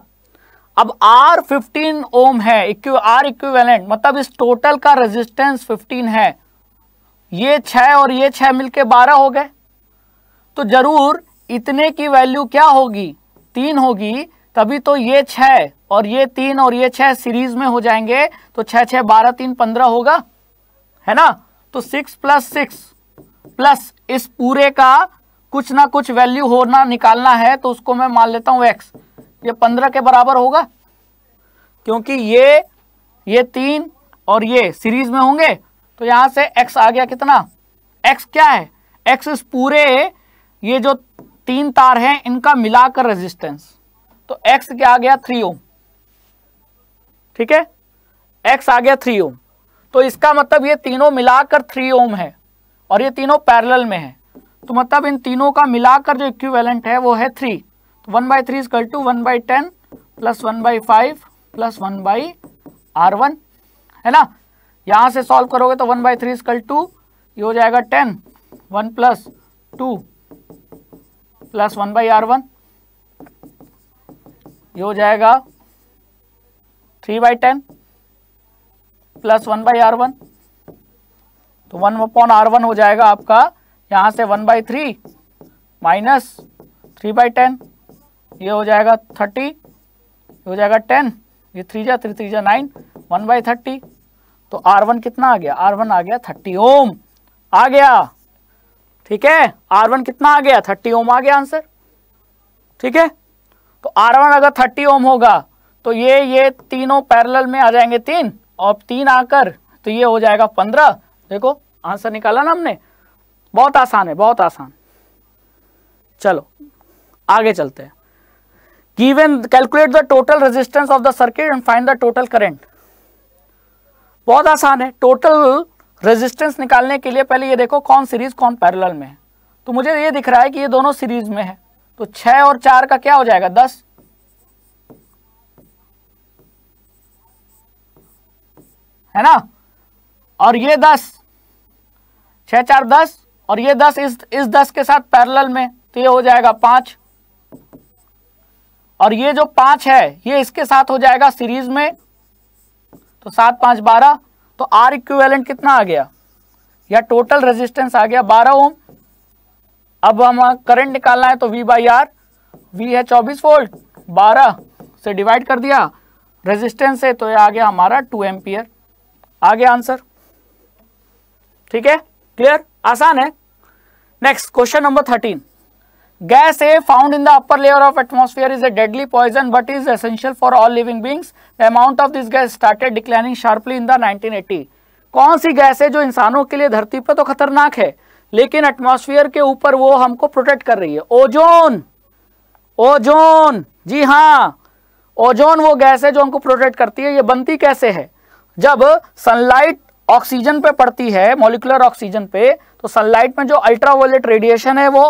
अब आर फिफ्टीन ओम है आर इक्वेलेंट मतलब इस टोटल का रेजिस्टेंस फिफ्टीन है ये छह और ये छह मिलके बारह हो गए तो जरूर इतने की वैल्यू क्या होगी तीन होगी तभी तो ये छह और ये तीन और ये छह सीरीज में हो जाएंगे तो छह छह बारह तीन पंद्रह होगा है ना तो सिक्स प्लस सिक्स प्लस इस पूरे का कुछ ना कुछ वैल्यू होना निकालना है तो उसको मैं मान लेता हूँ एक्स ये पंद्रह के बराबर होगा क्योंकि ये ये तीन और ये सीरीज में होंगे तो यहां से एक्स आ गया कितना एक्स क्या है एक्स इस पूरे ये जो तीन तार हैं इनका मिलाकर रेजिस्टेंस तो एक्स क्या आ गया थ्री ओम ठीक है एक्स आ गया थ्री ओम तो इसका मतलब ये तीनों मिलाकर थ्री ओम है और ये तीनों पैरेलल में है तो मतलब इन तीनों का मिलाकर जो इक्विवेलेंट है वो है थ्री तो one by three is equal to one by ten plus one by five plus one by R one है ना यहां से सॉल्व करोगे तो one by three is equal to ये हो जाएगा ten one plus two plus one by R one ये हो जाएगा three by ten plus one by R one तो वन अपॉन आर वन हो जाएगा आपका यहां से one by three minus three by ten ये हो जाएगा थर्टी ये हो जाएगा टेन ये थ्री जा थ्री थ्री जा नाइन वन बाई थर्टी तो आर वन कितना आ गया आर वन आ गया थर्टी ओम आ गया ठीक है आर वन कितना आ गया थर्टी ओम आ गया आंसर ठीक है तो आर वन अगर थर्टी ओम होगा तो ये ये तीनों पैरेलल में आ जाएंगे तीन और तीन आकर तो ये हो जाएगा पंद्रह देखो आंसर निकाला ना हमने बहुत आसान है बहुत आसान चलो आगे चलते हैं given calculate the total resistance of the circuit and find the total current बहुत आसान है टोटल रेजिस्टेंस निकालने के लिए पहले ये देखो कौन सीरीज कौन पैरेलल में है तो मुझे ये दिख रहा है कि ये दोनों सीरीज में है तो छह और चार का क्या हो जाएगा दस है ना और ये दस छह चार दस और ये दस इस इस दस के साथ पैरेलल में तो ये हो जाएगा पांच और ये जो पांच है ये इसके साथ हो जाएगा सीरीज में तो सात पांच बारह तो आर इक्विवेलेंट कितना आ गया या टोटल रेजिस्टेंस आ गया बारह ओम अब हम करंट निकालना है तो V बाई आर वी है चौबीस वोल्ट बारह से डिवाइड कर दिया रेजिस्टेंस है तो ये आ गया हमारा टू एम्पियर आ गया आंसर ठीक है क्लियर आसान है next question number thirteen gas a found in the upper layer of atmosphere is a deadly poison but is essential for all living beings the amount of this gas started declining sharply in the nineteen कौन सी gas है जो इंसानों के लिए धरती पर तो खतरनाक है लेकिन एटमॉस्फेयर के ऊपर वो हमको प्रोटेक्ट कर रही है ओजोन ओजोन जी हाँ ओजोन वो गैस है जो हमको प्रोटेक्ट करती है ये बनती कैसे है जब सनलाइट ऑक्सीजन पे पड़ती है मॉलिकुलर ऑक्सीजन पे तो सनलाइट में जो अल्ट्रावायलेट रेडिएशन है वो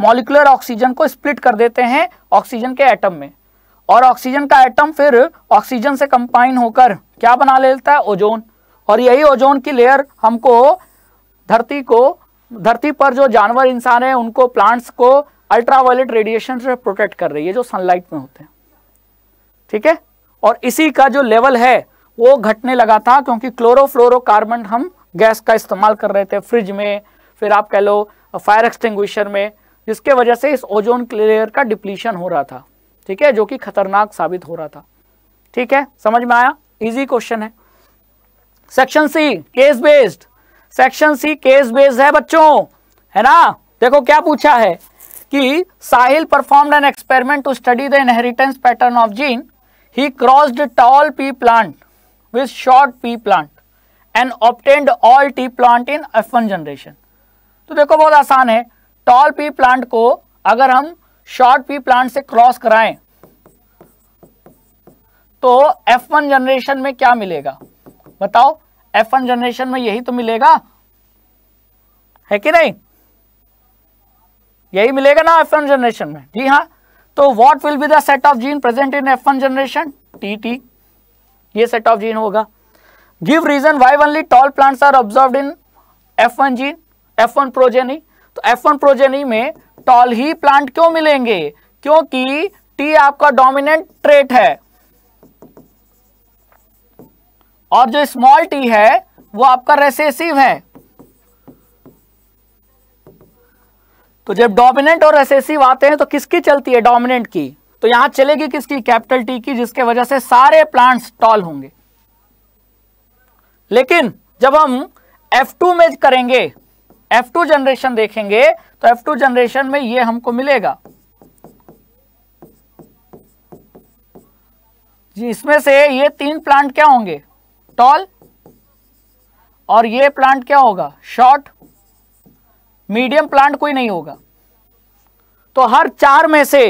मॉलिकुलर ऑक्सीजन को स्प्लिट कर देते हैं ऑक्सीजन के एटम में और ऑक्सीजन का एटम फिर ऑक्सीजन से कंपाइन होकर क्या बना लेता है ओजोन और यही ओजोन की लेयर हमको धरती को धरती पर जो जानवर इंसान है उनको प्लांट्स को अल्ट्रावायलेट रेडिएशन से प्रोटेक्ट कर रही है जो सनलाइट में होते हैं ठीक है और इसी का जो लेवल है वो घटने लगा था क्योंकि क्लोरोफ्लोरोकार्बन हम गैस का इस्तेमाल कर रहे थे फ्रिज में फिर आप कह लो फायर एक्सटिंग्विशर में जिसके वजह से इस ओजोन क्लेयर का डिप्लीशन हो रहा था ठीक है जो कि खतरनाक साबित हो रहा था ठीक है समझ में आया इजी क्वेश्चन है section C case based section C case based है बच्चों है ना देखो क्या पूछा है कि Sahil performed an experiment to study the inheritance pattern of gene he crossed tall pea plant with short pea plant and obtained all T plants in F one generation तो देखो बहुत आसान है टॉल पी प्लांट को अगर हम short pea plant से cross कराएं तो F1 जनरेशन में क्या मिलेगा बताओ एफ वन जनरेशन में यही तो मिलेगा है कि नहीं यही मिलेगा ना एफ वन जनरेशन में जी हाँ तो what will be the set of gene present in F one generation T T ये सेट ऑफ जीन होगा give reason why only tall plants are observe in F one gene F one progeny तो F one progeny में tall ही plant क्यों मिलेंगे क्योंकि T आपका dominant trait है और जो स्मॉल टी है वो आपका रेसेसिव है तो जब डोमिनेंट और रेसेसिव आते हैं तो किसकी चलती है डोमिनेंट की तो यहां चलेगी किसकी कैपिटल टी की जिसके वजह से सारे प्लांट्स टॉल होंगे लेकिन जब हम F2 में करेंगे F2 जनरेशन देखेंगे तो F2 जनरेशन में ये हमको मिलेगा जी इसमें से ये तीन प्लांट क्या होंगे टॉल और ये प्लांट क्या होगा शॉर्ट मीडियम प्लांट कोई नहीं होगा तो हर चार में से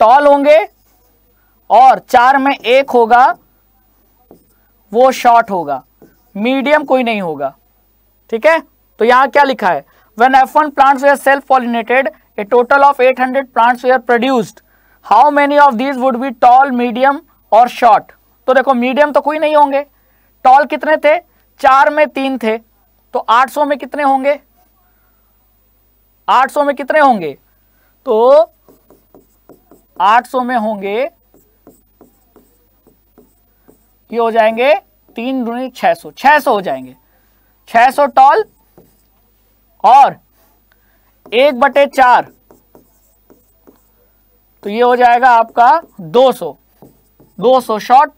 टॉल होंगे और चार में एक होगा वो शॉर्ट होगा मीडियम कोई नहीं होगा ठीक है तो यहां क्या लिखा है when F one plants were self pollinated a total of 800 plants were produced how many of these would be tall medium और शॉर्ट तो देखो मीडियम तो कोई नहीं होंगे टॉल कितने थे चार में तीन थे तो 800 में कितने होंगे 800 में कितने होंगे तो 800 में होंगे ये हो जाएंगे तीन दूनी छह सौ छह सौ हो जाएंगे छह सौ टॉल और एक बटे चार तो ये हो जाएगा आपका दो सौ दो सौ शॉर्ट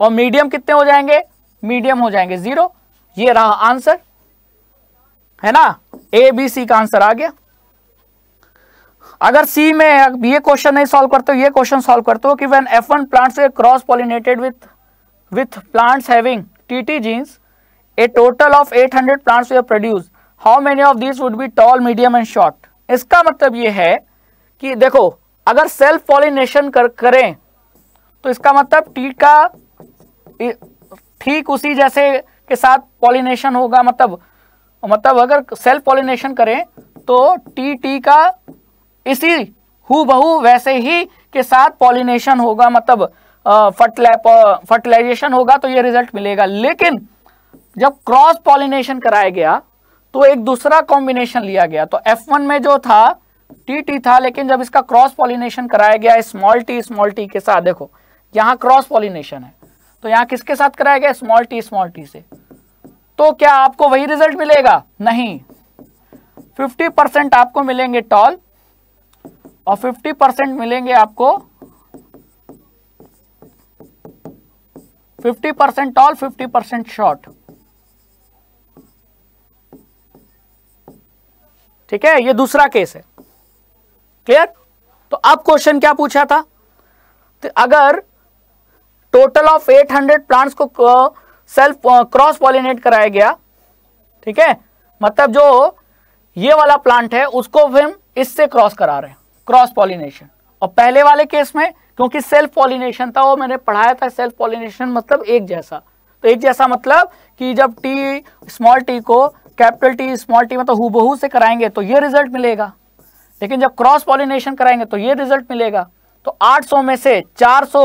और मीडियम कितने हो जाएंगे मीडियम हो जाएंगे जीरो ये रहा आंसर है ना ए बी सी का आंसर आ गया अगर सी में ये क्वेश्चन नहीं सॉल्व करते हो ये क्वेश्चन सॉल्व करते हो कि when F one plants cross pollinated with with plants having T T genes a total of 800 plants were produce how many of this would be tall medium and short इसका मतलब ये है कि देखो अगर सेल्फ पॉलिनेशन कर करें तो इसका मतलब टी का ठीक उसी जैसे के साथ पॉलिनेशन होगा मतलब मतलब अगर सेल्फ पॉलिनेशन करें तो टी टी का इसी हु बहु वैसे ही के साथ पॉलिनेशन होगा मतलब फर्टिलाइजेशन होगा तो ये रिजल्ट मिलेगा लेकिन जब क्रॉस पॉलिनेशन कराया गया तो एक दूसरा कॉम्बिनेशन लिया गया तो F1 में जो था टी टी था लेकिन जब इसका क्रॉस पॉलिनेशन कराया गया स्मॉल टी स्मॉल टी के साथ देखो यहां क्रॉस पॉलिनेशन है तो यहां किसके साथ कराया गया स्मॉल टी स्मॉल टी से तो क्या आपको वही रिजल्ट मिलेगा नहीं 50 परसेंट आपको मिलेंगे टॉल और 50 परसेंट मिलेंगे आपको 50 परसेंट टॉल 50 परसेंट शॉर्ट ठीक है ये दूसरा केस है क्लियर तो अब क्वेश्चन क्या पूछा था तो अगर टोटल ऑफ 800 प्लांट्स को सेल्फ क्रॉस पॉलिनेट कराया गया ठीक है मतलब जो ये वाला प्लांट है उसको हम इससे क्रॉस करा रहे हैं क्रॉस पॉलिनेशन और पहले वाले केस में क्योंकि सेल्फ पॉलिनेशन था वो मैंने पढ़ाया था सेल्फ पॉलिनेशन मतलब एक जैसा तो एक जैसा मतलब कि जब टी स्मॉल टी को कैपिटल टी स्मॉल टी मतलब हुबहू से कराएंगे तो ये रिजल्ट मिलेगा लेकिन जब क्रॉस पॉलिनेशन कराएंगे तो ये रिजल्ट मिलेगा तो 800 में से 400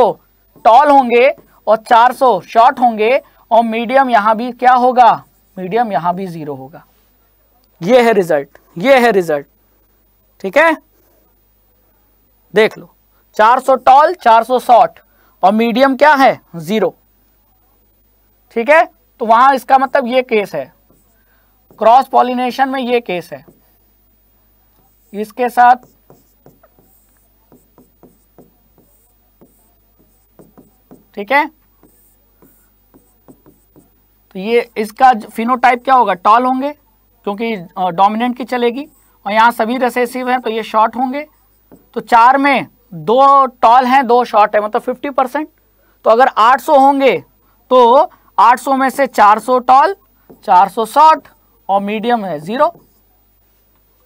टॉल होंगे और 400 शॉर्ट होंगे और मीडियम यहां भी क्या होगा मीडियम यहां भी जीरो होगा ये है रिजल्ट ये है रिजल्ट ठीक है देख लो 400 टॉल 400 शॉर्ट और मीडियम क्या है जीरो ठीक है तो वहां इसका मतलब ये केस है क्रॉस पॉलिनेशन में ये केस है इसके साथ ठीक है तो ये इसका फिनोटाइप क्या होगा टॉल होंगे क्योंकि डोमिनेंट की चलेगी और यहाँ सभी रेसेसिव हैं तो ये शॉर्ट होंगे तो चार में दो टॉल हैं दो शॉर्ट है मतलब फिफ्टी परसेंट तो अगर 800 होंगे तो 800 में से 400 टॉल 400 शॉर्ट और मीडियम है ज़ीरो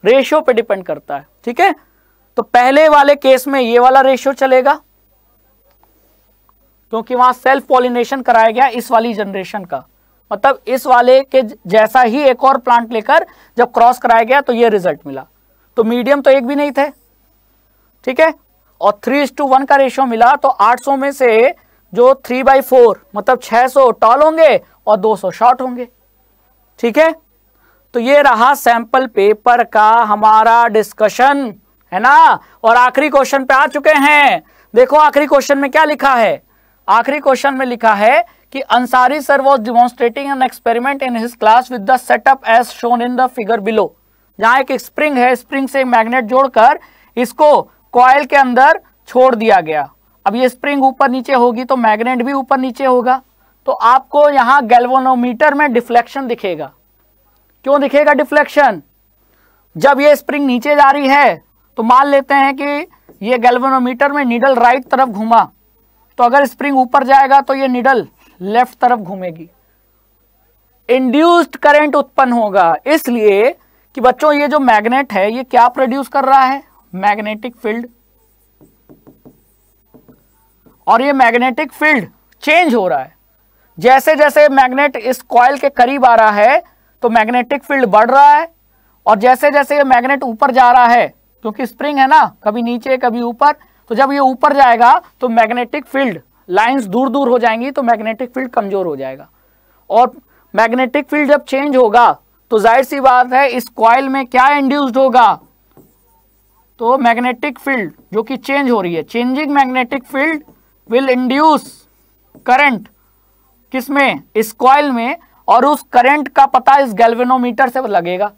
रेशियो पे डिपेंड करता है ठीक है तो पहले वाले केस में ये वाला रेशियो चलेगा क्योंकि वहां सेल्फ पॉलिनेशन कराया गया इस वाली जनरेशन का मतलब इस वाले के जैसा ही एक और प्लांट लेकर जब क्रॉस कराया गया तो ये रिजल्ट मिला तो मीडियम तो एक भी नहीं थे ठीक है और थ्री टू वन का रेशियो मिला तो 800 में से जो थ्री बाई फोर मतलब 600 टॉल होंगे और 200 शॉर्ट होंगे ठीक है तो ये रहा सैंपल पेपर का हमारा डिस्कशन है ना और आखिरी क्वेश्चन पे आ चुके हैं देखो आखिरी क्वेश्चन में क्या लिखा है आखिरी क्वेश्चन में लिखा है कि Ansari sir was demonstrating an experiment in his class with the setup as shown in the figure below यहाँ एक स्प्रिंग है स्प्रिंग से मैग्नेट जोड़कर इसको कॉयल के अंदर छोड़ दिया गया अब ये स्प्रिंग ऊपर नीचे होगी तो मैग्नेट भी ऊपर नीचे होगा तो आपको यहाँ गैल्वानोमीटर में डिफ्लेक्शन दिखेगा क्यों दिखेगा डिफ्लेक्शन जब ये स्प्रिंग नीचे जा रही है तो मान लेते हैं कि ये गैल्वानोमीटर में नीडल राइट तरफ घुमा तो अगर स्प्रिंग ऊपर जाएगा तो ये निडल लेफ्ट तरफ घूमेगी इंड्यूस्ड करंट उत्पन्न होगा इसलिए कि बच्चों ये जो मैग्नेट है ये क्या प्रोड्यूस कर रहा है मैग्नेटिक फील्ड और ये मैग्नेटिक फील्ड चेंज हो रहा है जैसे जैसे मैग्नेट इस कॉयल के करीब आ रहा है तो मैग्नेटिक फील्ड बढ़ रहा है और जैसे जैसे ये मैग्नेट ऊपर जा रहा है क्योंकि स्प्रिंग है ना कभी नीचे कभी ऊपर तो जब ये ऊपर जाएगा तो मैग्नेटिक फील्ड लाइंस दूर दूर हो जाएंगी तो मैग्नेटिक फील्ड कमजोर हो जाएगा और मैग्नेटिक फील्ड जब चेंज होगा तो जाहिर सी बात है इस क्वाइल में क्या इंड्यूस्ड होगा तो मैग्नेटिक फील्ड जो कि चेंज हो रही है changing magnetic field will induce current किस में इस क्वाइल में और उस करंट का पता इस गैल्वेनोमीटर से लगेगा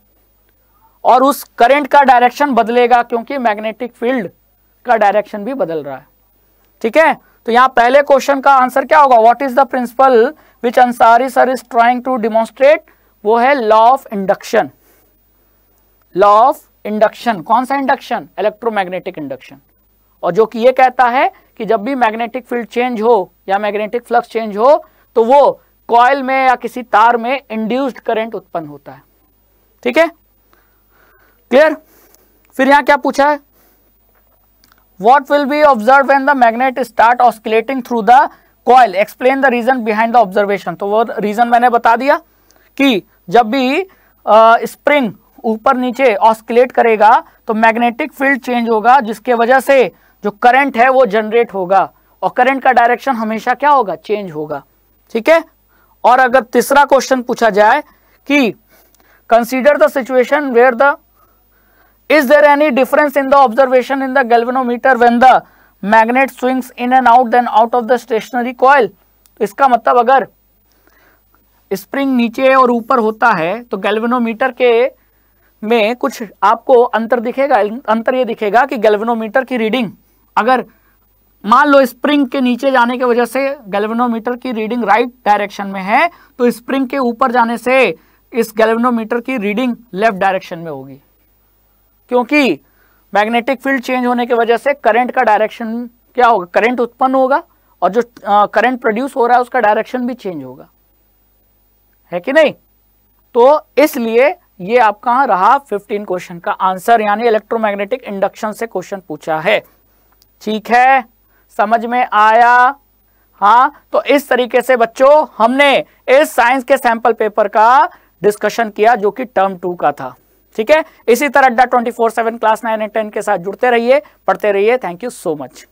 और उस करंट का डायरेक्शन बदलेगा क्योंकि मैग्नेटिक फील्ड का डायरेक्शन भी बदल रहा है ठीक है तो यहां पहले क्वेश्चन का आंसर क्या होगा what is the principle which Ansari sir is trying to demonstrate वो है law of induction law of induction कौन सा इंडक्शन इलेक्ट्रोमैग्नेटिक इंडक्शन और जो कि ये कहता है कि जब भी मैग्नेटिक फील्ड चेंज हो या मैग्नेटिक फ्लक्स चेंज हो तो वो कॉयल में या किसी तार में इंड्यूस्ड करंट उत्पन्न होता है ठीक है क्लियर फिर यहां क्या पूछा है what will be observe when the magnet start oscillating through the coil explain the reason behind the observation तो वो रीजन मैंने बता दिया कि जब भी स्प्रिंग uh, ऊपर नीचे ऑस्किलेट करेगा तो मैग्नेटिक फील्ड चेंज होगा जिसके वजह से जो करंट है वो जनरेट होगा और करंट का डायरेक्शन हमेशा क्या होगा चेंज होगा ठीक है और अगर तीसरा क्वेश्चन पूछा जाए कि consider the situation where the is there any difference in the observation in the galvanometer when the magnet swings in and out then out of the stationary coil इसका मतलब अगर स्प्रिंग नीचे और ऊपर होता है तो गैल्वेनोमीटर के में कुछ आपको अंतर दिखेगा अंतर ये दिखेगा कि गैल्वेनोमीटर की रीडिंग अगर मान लो स्प्रिंग के नीचे जाने की वजह से गैल्वेनोमीटर की रीडिंग राइट डायरेक्शन में है तो स्प्रिंग के ऊपर जाने से इस गैल्वेनोमीटर की रीडिंग लेफ्ट डायरेक्शन में होगी क्योंकि मैग्नेटिक फील्ड चेंज होने की वजह से करंट का डायरेक्शन क्या होगा करंट उत्पन्न होगा और जो करंट प्रोड्यूस हो रहा है उसका डायरेक्शन भी चेंज होगा है कि नहीं तो इसलिए ये आपका रहा 15 क्वेश्चन का आंसर यानी इलेक्ट्रोमैग्नेटिक इंडक्शन से क्वेश्चन पूछा है ठीक है समझ में आया हाँ तो इस तरीके से बच्चों हमने इस साइंस के सैंपल पेपर का डिस्कशन किया जो कि टर्म टू का था ठीक है इसी तरह Adda twenty four seven class nine and ten के साथ जुड़ते रहिए पढ़ते रहिए थैंक यू सो मच